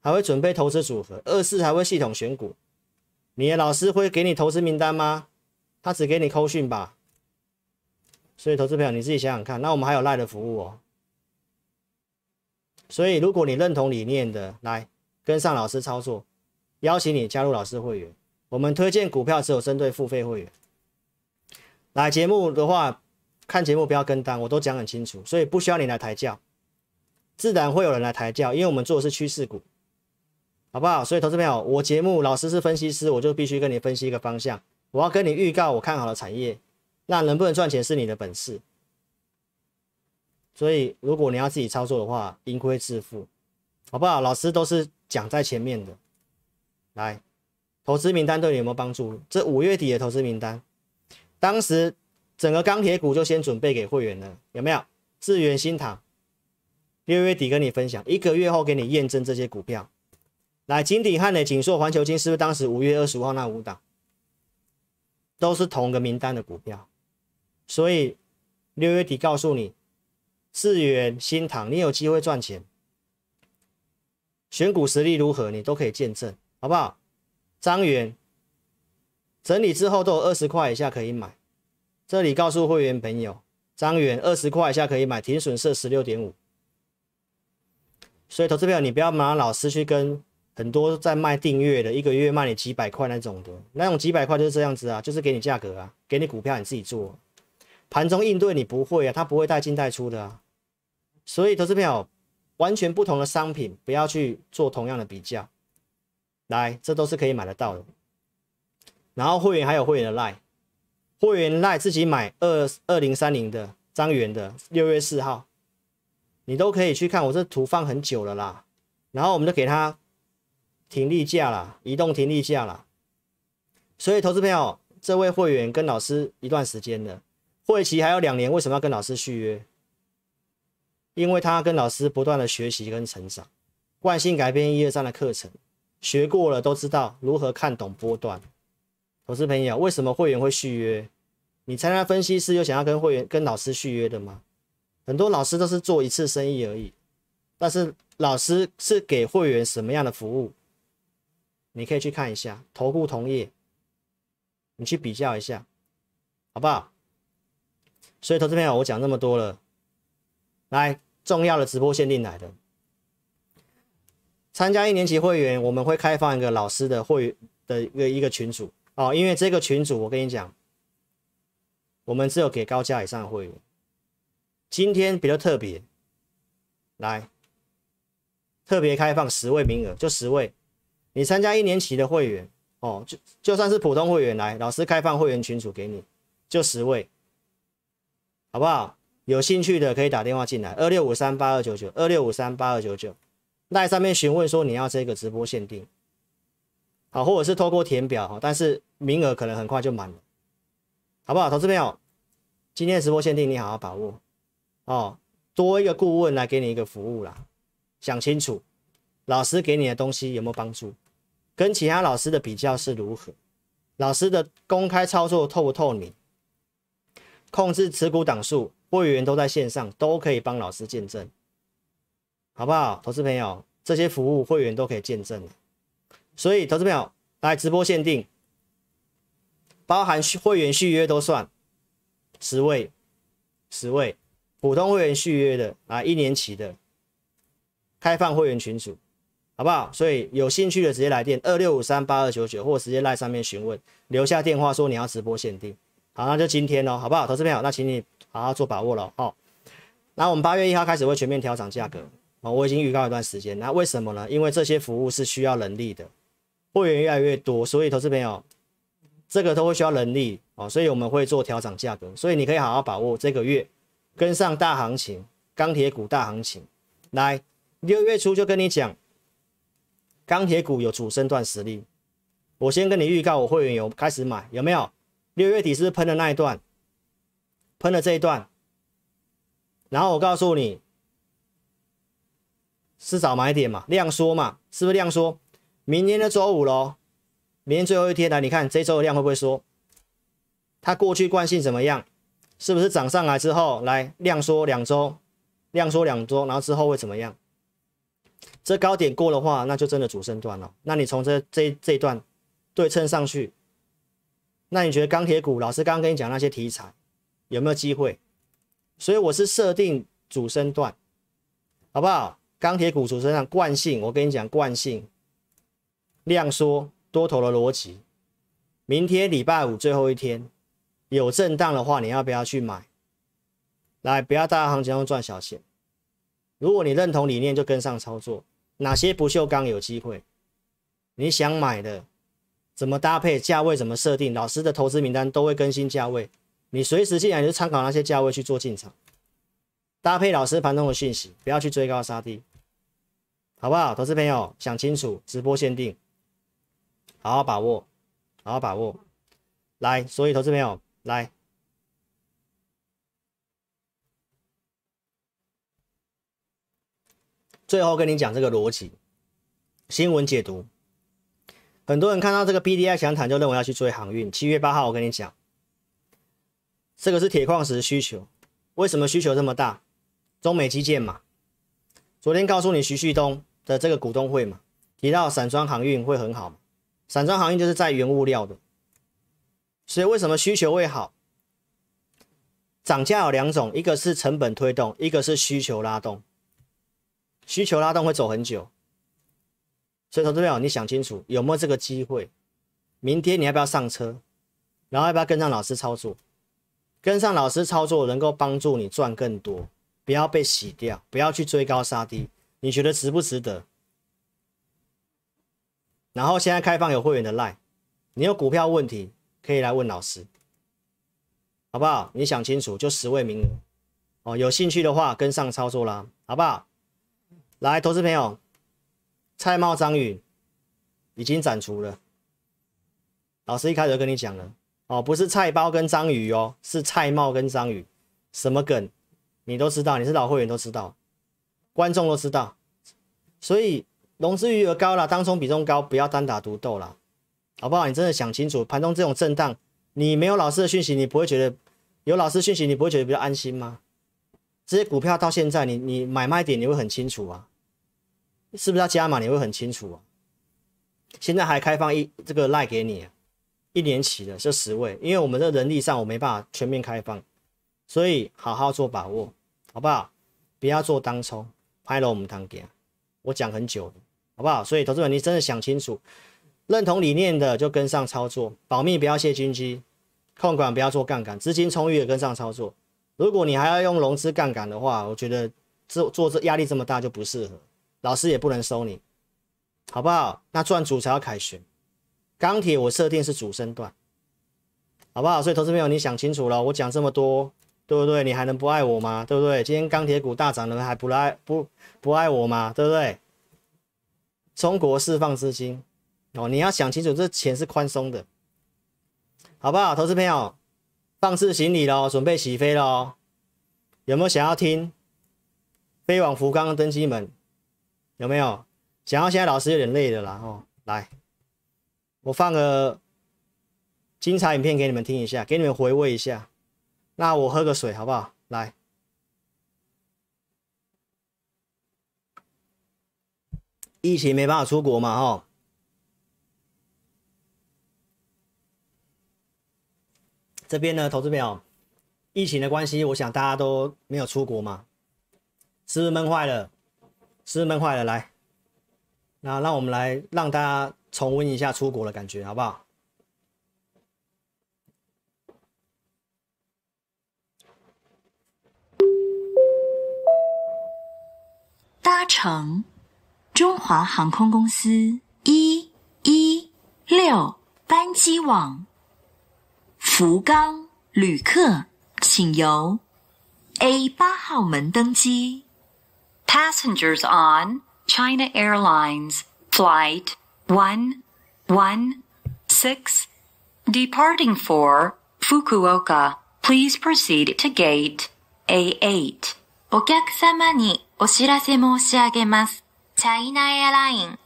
还会准备投资组合，二是还会系统选股。你的老师会给你投资名单吗？他只给你扣讯吧。所以投资票你自己想想看。那我们还有赖的服务哦。所以如果你认同理念的，来跟上老师操作，邀请你加入老师会员。我们推荐股票只有针对付费会员。来节目的话，看节目不要跟单，我都讲很清楚，所以不需要你来抬轿，自然会有人来抬轿，因为我们做的是趋势股，好不好？所以投资朋友，我节目老师是分析师，我就必须跟你分析一个方向，我要跟你预告我看好的产业，那能不能赚钱是你的本事。所以如果你要自己操作的话，盈亏自负，好不好？老师都是讲在前面的，来。投资名单对你有没有帮助？这五月底的投资名单，当时整个钢铁股就先准备给会员了，有没有？智远、新塘，六月底跟你分享，一个月后给你验证这些股票。来，金鼎、汉磊、锦硕、环球金，是不是当时五月二十五号那五档都是同个名单的股票？所以六月底告诉你，智远、新塘，你有机会赚钱，选股实力如何，你都可以见证，好不好？张元整理之后都有二十块以下可以买，这里告诉会员朋友，张元二十块以下可以买，停损设十六点五。所以投资票你不要拿老师去跟很多在卖订阅的，一个月卖你几百块那种的，那种几百块就是这样子啊，就是给你价格啊，给你股票你自己做，盘中应对你不会啊，他不会带进带出的啊。所以投资票完全不同的商品，不要去做同样的比较。来，这都是可以买得到的。然后会员还有会员的赖，会员赖自己买二二零三零的张元的六月四号，你都可以去看。我这图放很久了啦。然后我们就给他停利价啦，移动停利价啦。所以投资朋友，这位会员跟老师一段时间了，会期还有两年，为什么要跟老师续约？因为他跟老师不断的学习跟成长，惯性改变一、二、三的课程。学过了都知道如何看懂波段，投资朋友，为什么会员会续约？你参加分析师又想要跟会员、跟老师续约的吗？很多老师都是做一次生意而已，但是老师是给会员什么样的服务？你可以去看一下投顾同业，你去比较一下，好不好？所以投资朋友，我讲那么多了，来重要的直播限定来了。参加一年级会员，我们会开放一个老师的会员的一个一个群组哦。因为这个群组，我跟你讲，我们只有给高价以上的会员。今天比较特别，来，特别开放十位名额，就十位。你参加一年级的会员哦，就就算是普通会员来，老师开放会员群组给你，就十位，好不好？有兴趣的可以打电话进来，二六五三八二九九，二六五三八二九九。在上面询问说你要这个直播限定，好，或者是透过填表，但是名额可能很快就满了，好不好，投资朋友？今天的直播限定你好好把握哦，多一个顾问来给你一个服务啦，想清楚，老师给你的东西有没有帮助？跟其他老师的比较是如何？老师的公开操作透不透明？控制持股档数，会员都在线上，都可以帮老师见证。好不好，投资朋友，这些服务会员都可以见证的。所以，投资朋友来直播限定，包含续会员续约都算，十位，十位，普通会员续约的啊，一年期的，开放会员群组，好不好？所以有兴趣的直接来电二六五三八二九九，或直接赖上面询问，留下电话说你要直播限定，好，那就今天喽，好不好？投资朋友，那请你好好做把握了，好。那我们八月一号开始会全面调整价格。我已经预告一段时间，那为什么呢？因为这些服务是需要人力的，会员越来越多，所以投资朋友，这个都会需要人力哦，所以我们会做调整价格，所以你可以好好把握这个月，跟上大行情，钢铁股大行情。来，六月初就跟你讲，钢铁股有主升段实力，我先跟你预告，我会员有开始买，有没有？六月底是不是喷的那一段，喷了这一段，然后我告诉你。是找买点嘛，量缩嘛，是不是量缩？明天的周五喽，明天最后一天来，你看这周的量会不会缩？它过去惯性怎么样？是不是涨上来之后来量缩两周，量缩两周，然后之后会怎么样？这高点过的话，那就真的主升段了。那你从这这这一段对称上去，那你觉得钢铁股老师刚刚跟你讲那些题材有没有机会？所以我是设定主升段，好不好？钢铁股主身上惯性，我跟你讲惯性量缩多头的逻辑。明天礼拜五最后一天有震荡的话，你要不要去买？来，不要大行情中赚小钱。如果你认同理念，就跟上操作。哪些不锈钢有机会？你想买的怎么搭配？价位怎么设定？老师的投资名单都会更新价位，你随时进来就参考那些价位去做进场。搭配老师盘中的讯息，不要去追高杀低，好不好？投资朋友想清楚，直播限定，好好把握，好好把握。来，所以投资朋友来，最后跟你讲这个逻辑，新闻解读，很多人看到这个 BDI 详谈就认为要去追航运。七月八号，我跟你讲，这个是铁矿石需求，为什么需求这么大？中美基建嘛，昨天告诉你徐旭东的这个股东会嘛，提到散装航运会很好嘛，散装航运就是在原物料的，所以为什么需求会好？涨价有两种，一个是成本推动，一个是需求拉动。需求拉动会走很久，所以说对朋你想清楚有没有这个机会？明天你要不要上车？然后要不要跟上老师操作？跟上老师操作能够帮助你赚更多。不要被洗掉，不要去追高杀低，你觉得值不值得？然后现在开放有会员的 line，你有股票问题可以来问老师，好不好？你想清楚，就十位名额，哦，有兴趣的话跟上操作啦，好不好？来，投资朋友，蔡茂、张宇已经斩除了，老师一开始就跟你讲了，哦，不是菜包跟章鱼哦，是蔡茂跟章鱼，什么梗？你都知道，你是老会员都知道，观众都知道，所以融资余额高了，当冲比重高，不要单打独斗了，好不好？你真的想清楚，盘中这种震荡，你没有老师的讯息，你不会觉得有老师讯息，你不会觉得比较安心吗？这些股票到现在，你你买卖点你会很清楚啊，是不是要加码你会很清楚啊？现在还开放一这个赖给你，一年期的这十位，因为我们的人力上我没办法全面开放，所以好好做把握。好不好？不要做当冲，拍了我们当给我讲很久了，好不好？所以，投资者你真的想清楚，认同理念的就跟上操作，保密不要泄军机，控管不要做杠杆，资金充裕的跟上操作。如果你还要用融资杠杆的话，我觉得做做这压力这么大就不适合，老师也不能收你，好不好？那赚主才要凯旋，钢铁我设定是主升段，好不好？所以，投资朋友你想清楚了，我讲这么多。对不对？你还能不爱我吗？对不对？今天钢铁股大涨了，还不爱不不爱我吗？对不对？中国释放资金哦，你要想清楚，这钱是宽松的，好不好？投资朋友，放肆行李喽，准备起飞喽！有没有想要听？飞往福冈的登机门？有没有？想要？现在老师有点累了啦哦，来，我放个精彩影片给你们听一下，给你们回味一下。那我喝个水好不好？来，疫情没办法出国嘛，哦。这边呢，投资朋友，疫情的关系，我想大家都没有出国嘛，是不是闷坏了？是不是闷坏了？来，那让我们来让大家重温一下出国的感觉，好不好？搭乘中华航空公司一一六班机往福冈，旅客请由 A 八号门登机。Passengers on China Airlines Flight One One Six departing for Fukuoka, please proceed to gate A8. お客様にお知らせ申し上げます。チャイナエアライン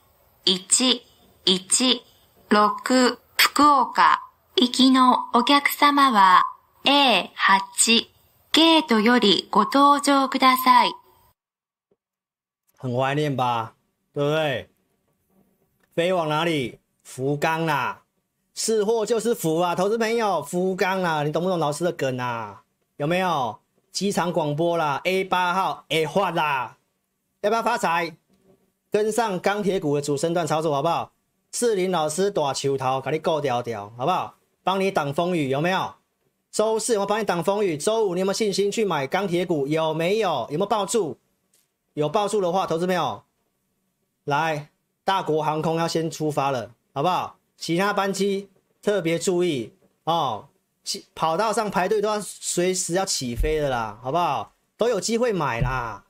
116福岡行きのお客様は A8 ゲートよりご搭乗ください。很怀念吧对不对飞往哪里福冈啦、啊。是祸就是福啊投资朋友福冈啦。你懂不懂老师的梗啊有没有机场广播啦，A 八号，会发啦，要不要发财？跟上钢铁股的主升段操作好不好？志林老师大球头，给你够屌屌，好不好？帮你挡风雨有没有？周四我帮你挡风雨，周五你有没有信心去买钢铁股？有没有？有没有抱住？有抱住的话，投资没有？来，大国航空要先出发了，好不好？其他班机特别注意哦。跑道上排队都要随时要起飞的啦，好不好？都有机会买啦，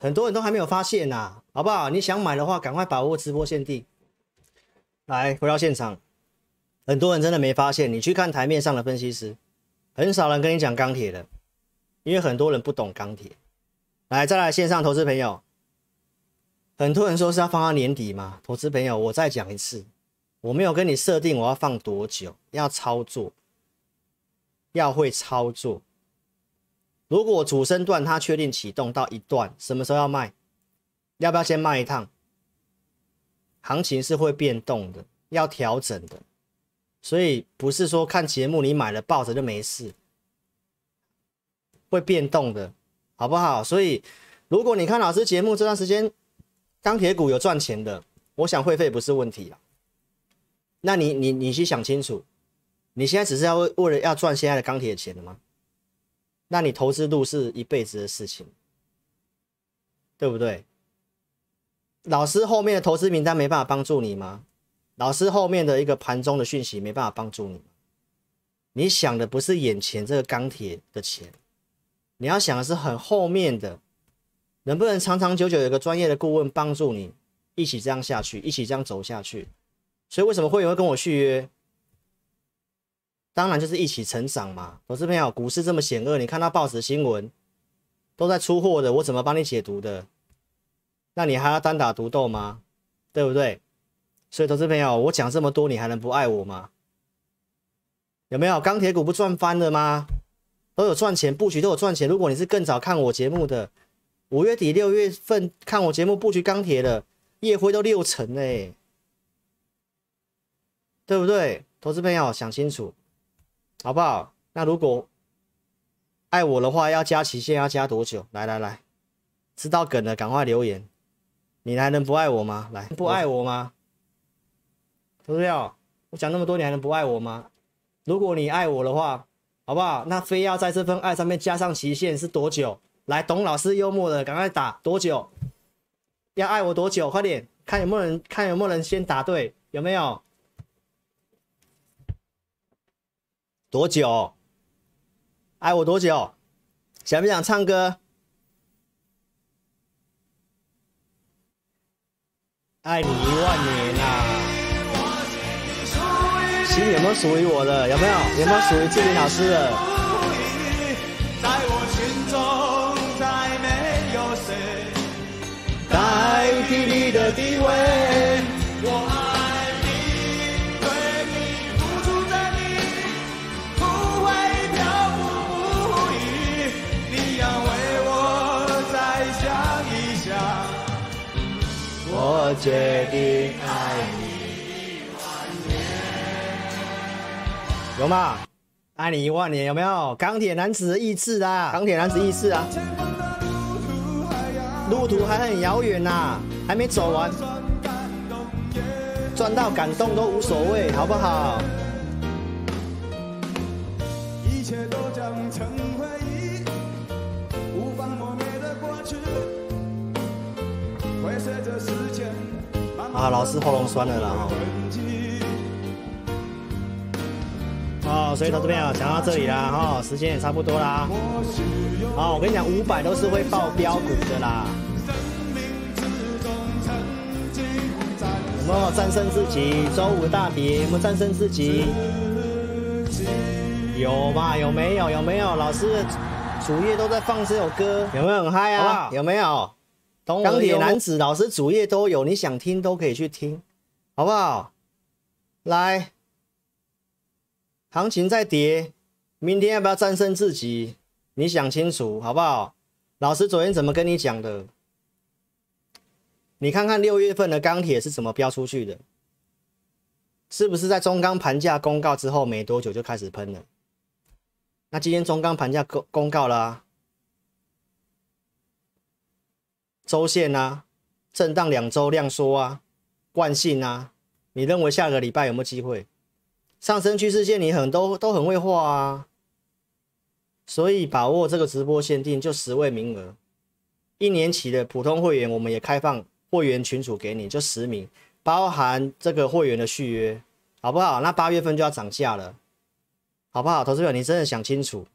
很多人都还没有发现呐，好不好？你想买的话，赶快把握直播限定，来回到现场，很多人真的没发现。你去看台面上的分析师，很少人跟你讲钢铁的，因为很多人不懂钢铁。来，再来线上投资朋友，很多人说是要放到年底嘛？投资朋友，我再讲一次，我没有跟你设定我要放多久，要操作。要会操作。如果主升段它确定启动到一段，什么时候要卖？要不要先卖一趟？行情是会变动的，要调整的。所以不是说看节目你买了抱着就没事，会变动的，好不好？所以如果你看老师节目这段时间钢铁股有赚钱的，我想会费不是问题了。那你你你去想清楚。你现在只是要为了要赚现在的钢铁钱的吗？那你投资路是一辈子的事情，对不对？老师后面的投资名单没办法帮助你吗？老师后面的一个盘中的讯息没办法帮助你吗？你想的不是眼前这个钢铁的钱，你要想的是很后面的，能不能长长久久有个专业的顾问帮助你一起这样下去，一起这样走下去？所以为什么会员会跟我续约？当然就是一起成长嘛，投资朋友，股市这么险恶，你看到报纸新闻都在出货的，我怎么帮你解读的？那你还要单打独斗吗？对不对？所以投资朋友，我讲这么多，你还能不爱我吗？有没有钢铁股不赚翻了吗？都有赚钱布局，都有赚钱。如果你是更早看我节目的，五月底六月份看我节目布局钢铁的，夜辉都六成嘞，对不对？投资朋友想清楚。好不好？那如果爱我的话，要加期限，要加多久？来来来，知道梗的赶快留言。你还能不爱我吗？来，不爱我吗？不是要我讲那么多，你还能不爱我吗？如果你爱我的话，好不好？那非要在这份爱上面加上期限是多久？来，董老师幽默的，赶快打多久？要爱我多久？快点，看有没有人，看有没有人先答对，有没有？多久？爱我多久？想不想唱歌？爱你一万年啊！心有没有属于我的？有没有？有没有属于志玲老师的？在我心中再没有谁代替你的地位。决定爱你一万年，有吗？爱你一万年有没有？钢铁男子的意志啊，钢铁男子意志啊，路途还很遥远呐，还没走完，赚到感动都无所谓，好不好？一切都将成无法磨灭的过去，会随着时。啊，老师喉咙酸了啦哈！好，所以到这边啊，讲到这里啦哈，时间也差不多啦。好，我跟你讲，五百都是会爆标股的啦。有没有战胜自己，周五大有没有战胜自己。有吧？有没有？有没有？老师，主页都在放这首歌，有没有很嗨啊？有没有？钢铁男子老师主页都有，你想听都可以去听，好不好？来，行情在跌，明天要不要战胜自己？你想清楚，好不好？老师昨天怎么跟你讲的？你看看六月份的钢铁是怎么飙出去的？是不是在中钢盘价公告之后没多久就开始喷了？那今天中钢盘价公公告了。周线啊，震荡两周量缩啊，惯性啊，你认为下个礼拜有没有机会？上升趋势线你很都都很会画啊，所以把握这个直播限定就十位名额，一年期的普通会员我们也开放会员群组给你，就十名，包含这个会员的续约，好不好？那八月份就要涨价了，好不好？投资者你真的想清楚，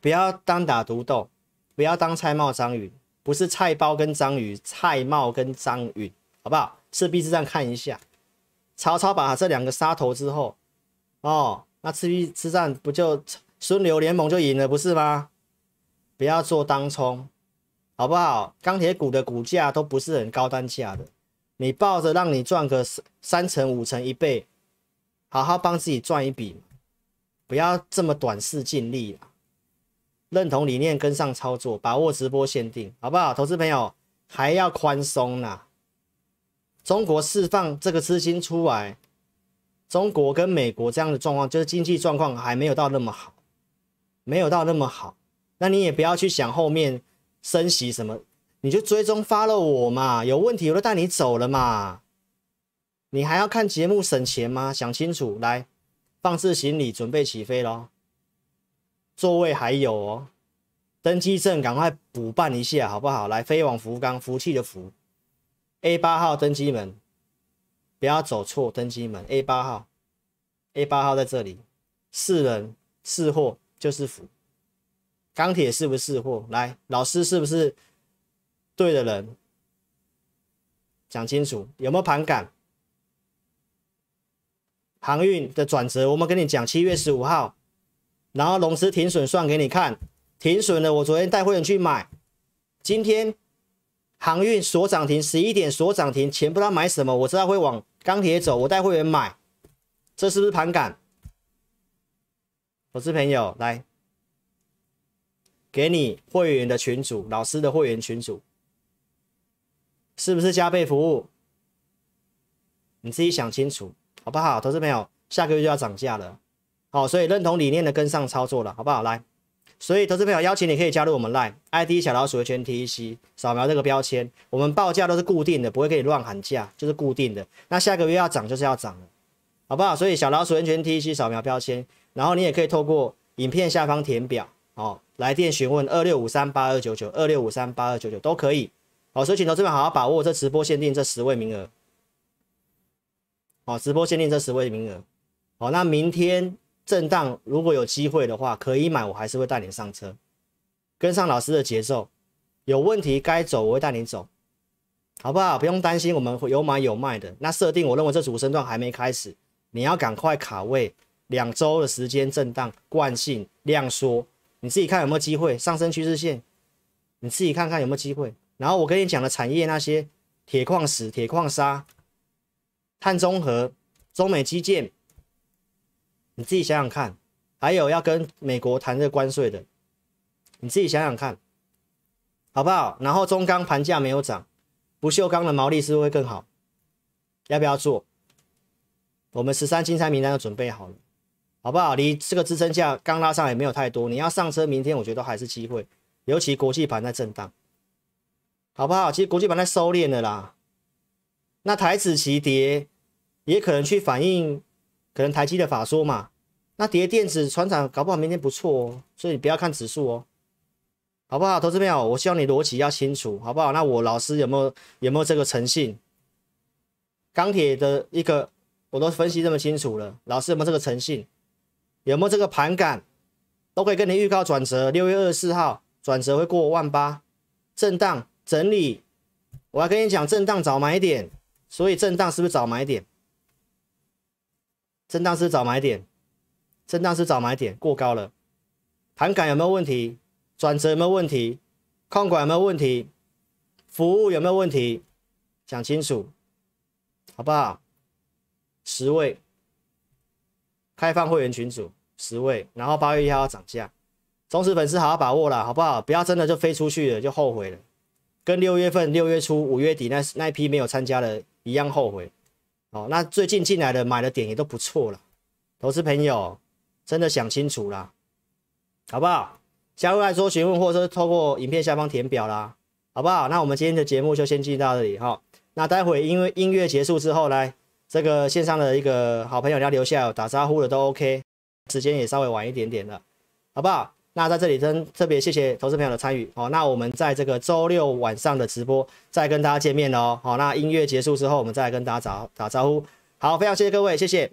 不要单打独斗，不要当菜冒苍蝇。不是菜包跟章鱼，蔡瑁跟张允，好不好？赤壁之战看一下，曹操把这两个杀头之后，哦，那赤壁之战不就孙刘联盟就赢了，不是吗？不要做当冲，好不好？钢铁股的股价都不是很高单价的，你抱着让你赚个三三成五成一倍，好好帮自己赚一笔，不要这么短视尽力了。认同理念，跟上操作，把握直播限定，好不好？投资朋友还要宽松呐。中国释放这个资金出来，中国跟美国这样的状况，就是经济状况还没有到那么好，没有到那么好。那你也不要去想后面升息什么，你就追踪发了我嘛，有问题我都带你走了嘛。你还要看节目省钱吗？想清楚，来，放置行李，准备起飞喽。座位还有哦，登机证赶快补办一下，好不好？来，飞往福冈，福气的福，A 八号登机门，不要走错登机门，A 八号，A 八号在这里，是人是货就是福，钢铁是不是货？来，老师是不是对的人？讲清楚，有没有盘感？航运的转折，我们跟你讲，七月十五号。然后龙石停损算给你看，停损的我昨天带会员去买，今天航运所涨停，十一点所涨停，钱不知道买什么，我知道会往钢铁走，我带会员买，这是不是盘感？投资朋友来，给你会员的群主，老师的会员群主，是不是加倍服务？你自己想清楚好不好？投资朋友，下个月就要涨价了。好，所以认同理念的跟上操作了，好不好？来，所以投资朋友邀请你可以加入我们 Line ID 小老鼠全 T E C，扫描这个标签，我们报价都是固定的，不会给你乱喊价，就是固定的。那下个月要涨就是要涨了，好不好？所以小老鼠全 T E C 扫描标签，然后你也可以透过影片下方填表，哦，来电询问二六五三八二九九二六五三八二九九都可以，好，所以请投资朋友好好把握这直播限定这十位名额，好，直播限定这十位名额，好，那明天。震荡，如果有机会的话，可以买，我还是会带你上车，跟上老师的节奏。有问题该走，我会带你走，好不好？不用担心，我们有买有卖的。那设定，我认为这主升段还没开始，你要赶快卡位。两周的时间震荡惯性量缩，你自己看有没有机会上升趋势线，你自己看看有没有机会。然后我跟你讲的产业那些铁矿石、铁矿砂、碳中和、中美基建。你自己想想看，还有要跟美国谈这关税的，你自己想想看，好不好？然后中钢盘价没有涨，不锈钢的毛利是不是会更好？要不要做？我们十三金三名单都准备好了，好不好？离这个支撑价刚拉上也没有太多，你要上车，明天我觉得还是机会，尤其国际盘在震荡，好不好？其实国际盘在收敛的啦，那台子齐跌，也可能去反映。可能台积的法说嘛，那叠电子船厂搞不好明天不错哦，所以不要看指数哦，好不好？投资朋友，我希望你逻辑要清楚，好不好？那我老师有没有有没有这个诚信？钢铁的一个我都分析这么清楚了，老师有没有这个诚信？有没有这个盘感？都可以跟你预告转折，六月二十四号转折会过万八，震荡整理。我要跟你讲震荡早买点，所以震荡是不是早买点？震荡是找买点，震荡是找买点，过高了。盘感有没有问题？转折有没有问题？控管有没有问题？服务有没有问题？讲清楚，好不好？十位开放会员群组，十位。然后八月一号要涨价，忠实粉丝好好把握了，好不好？不要真的就飞出去了就后悔了，跟六月份六月初五月底那那批没有参加的一样后悔。哦，那最近进来的买的点也都不错了，投资朋友真的想清楚啦，好不好？下回来说询问或者是透过影片下方填表啦，好不好？那我们今天的节目就先进到这里哈。那待会因为音乐结束之后，来这个线上的一个好朋友要留下打招呼的都 OK，时间也稍微晚一点点了，好不好？那在这里真特别谢谢投资朋友的参与哦。那我们在这个周六晚上的直播再跟大家见面喽。好，那音乐结束之后，我们再来跟大家打打招呼。好，非常谢谢各位，谢谢。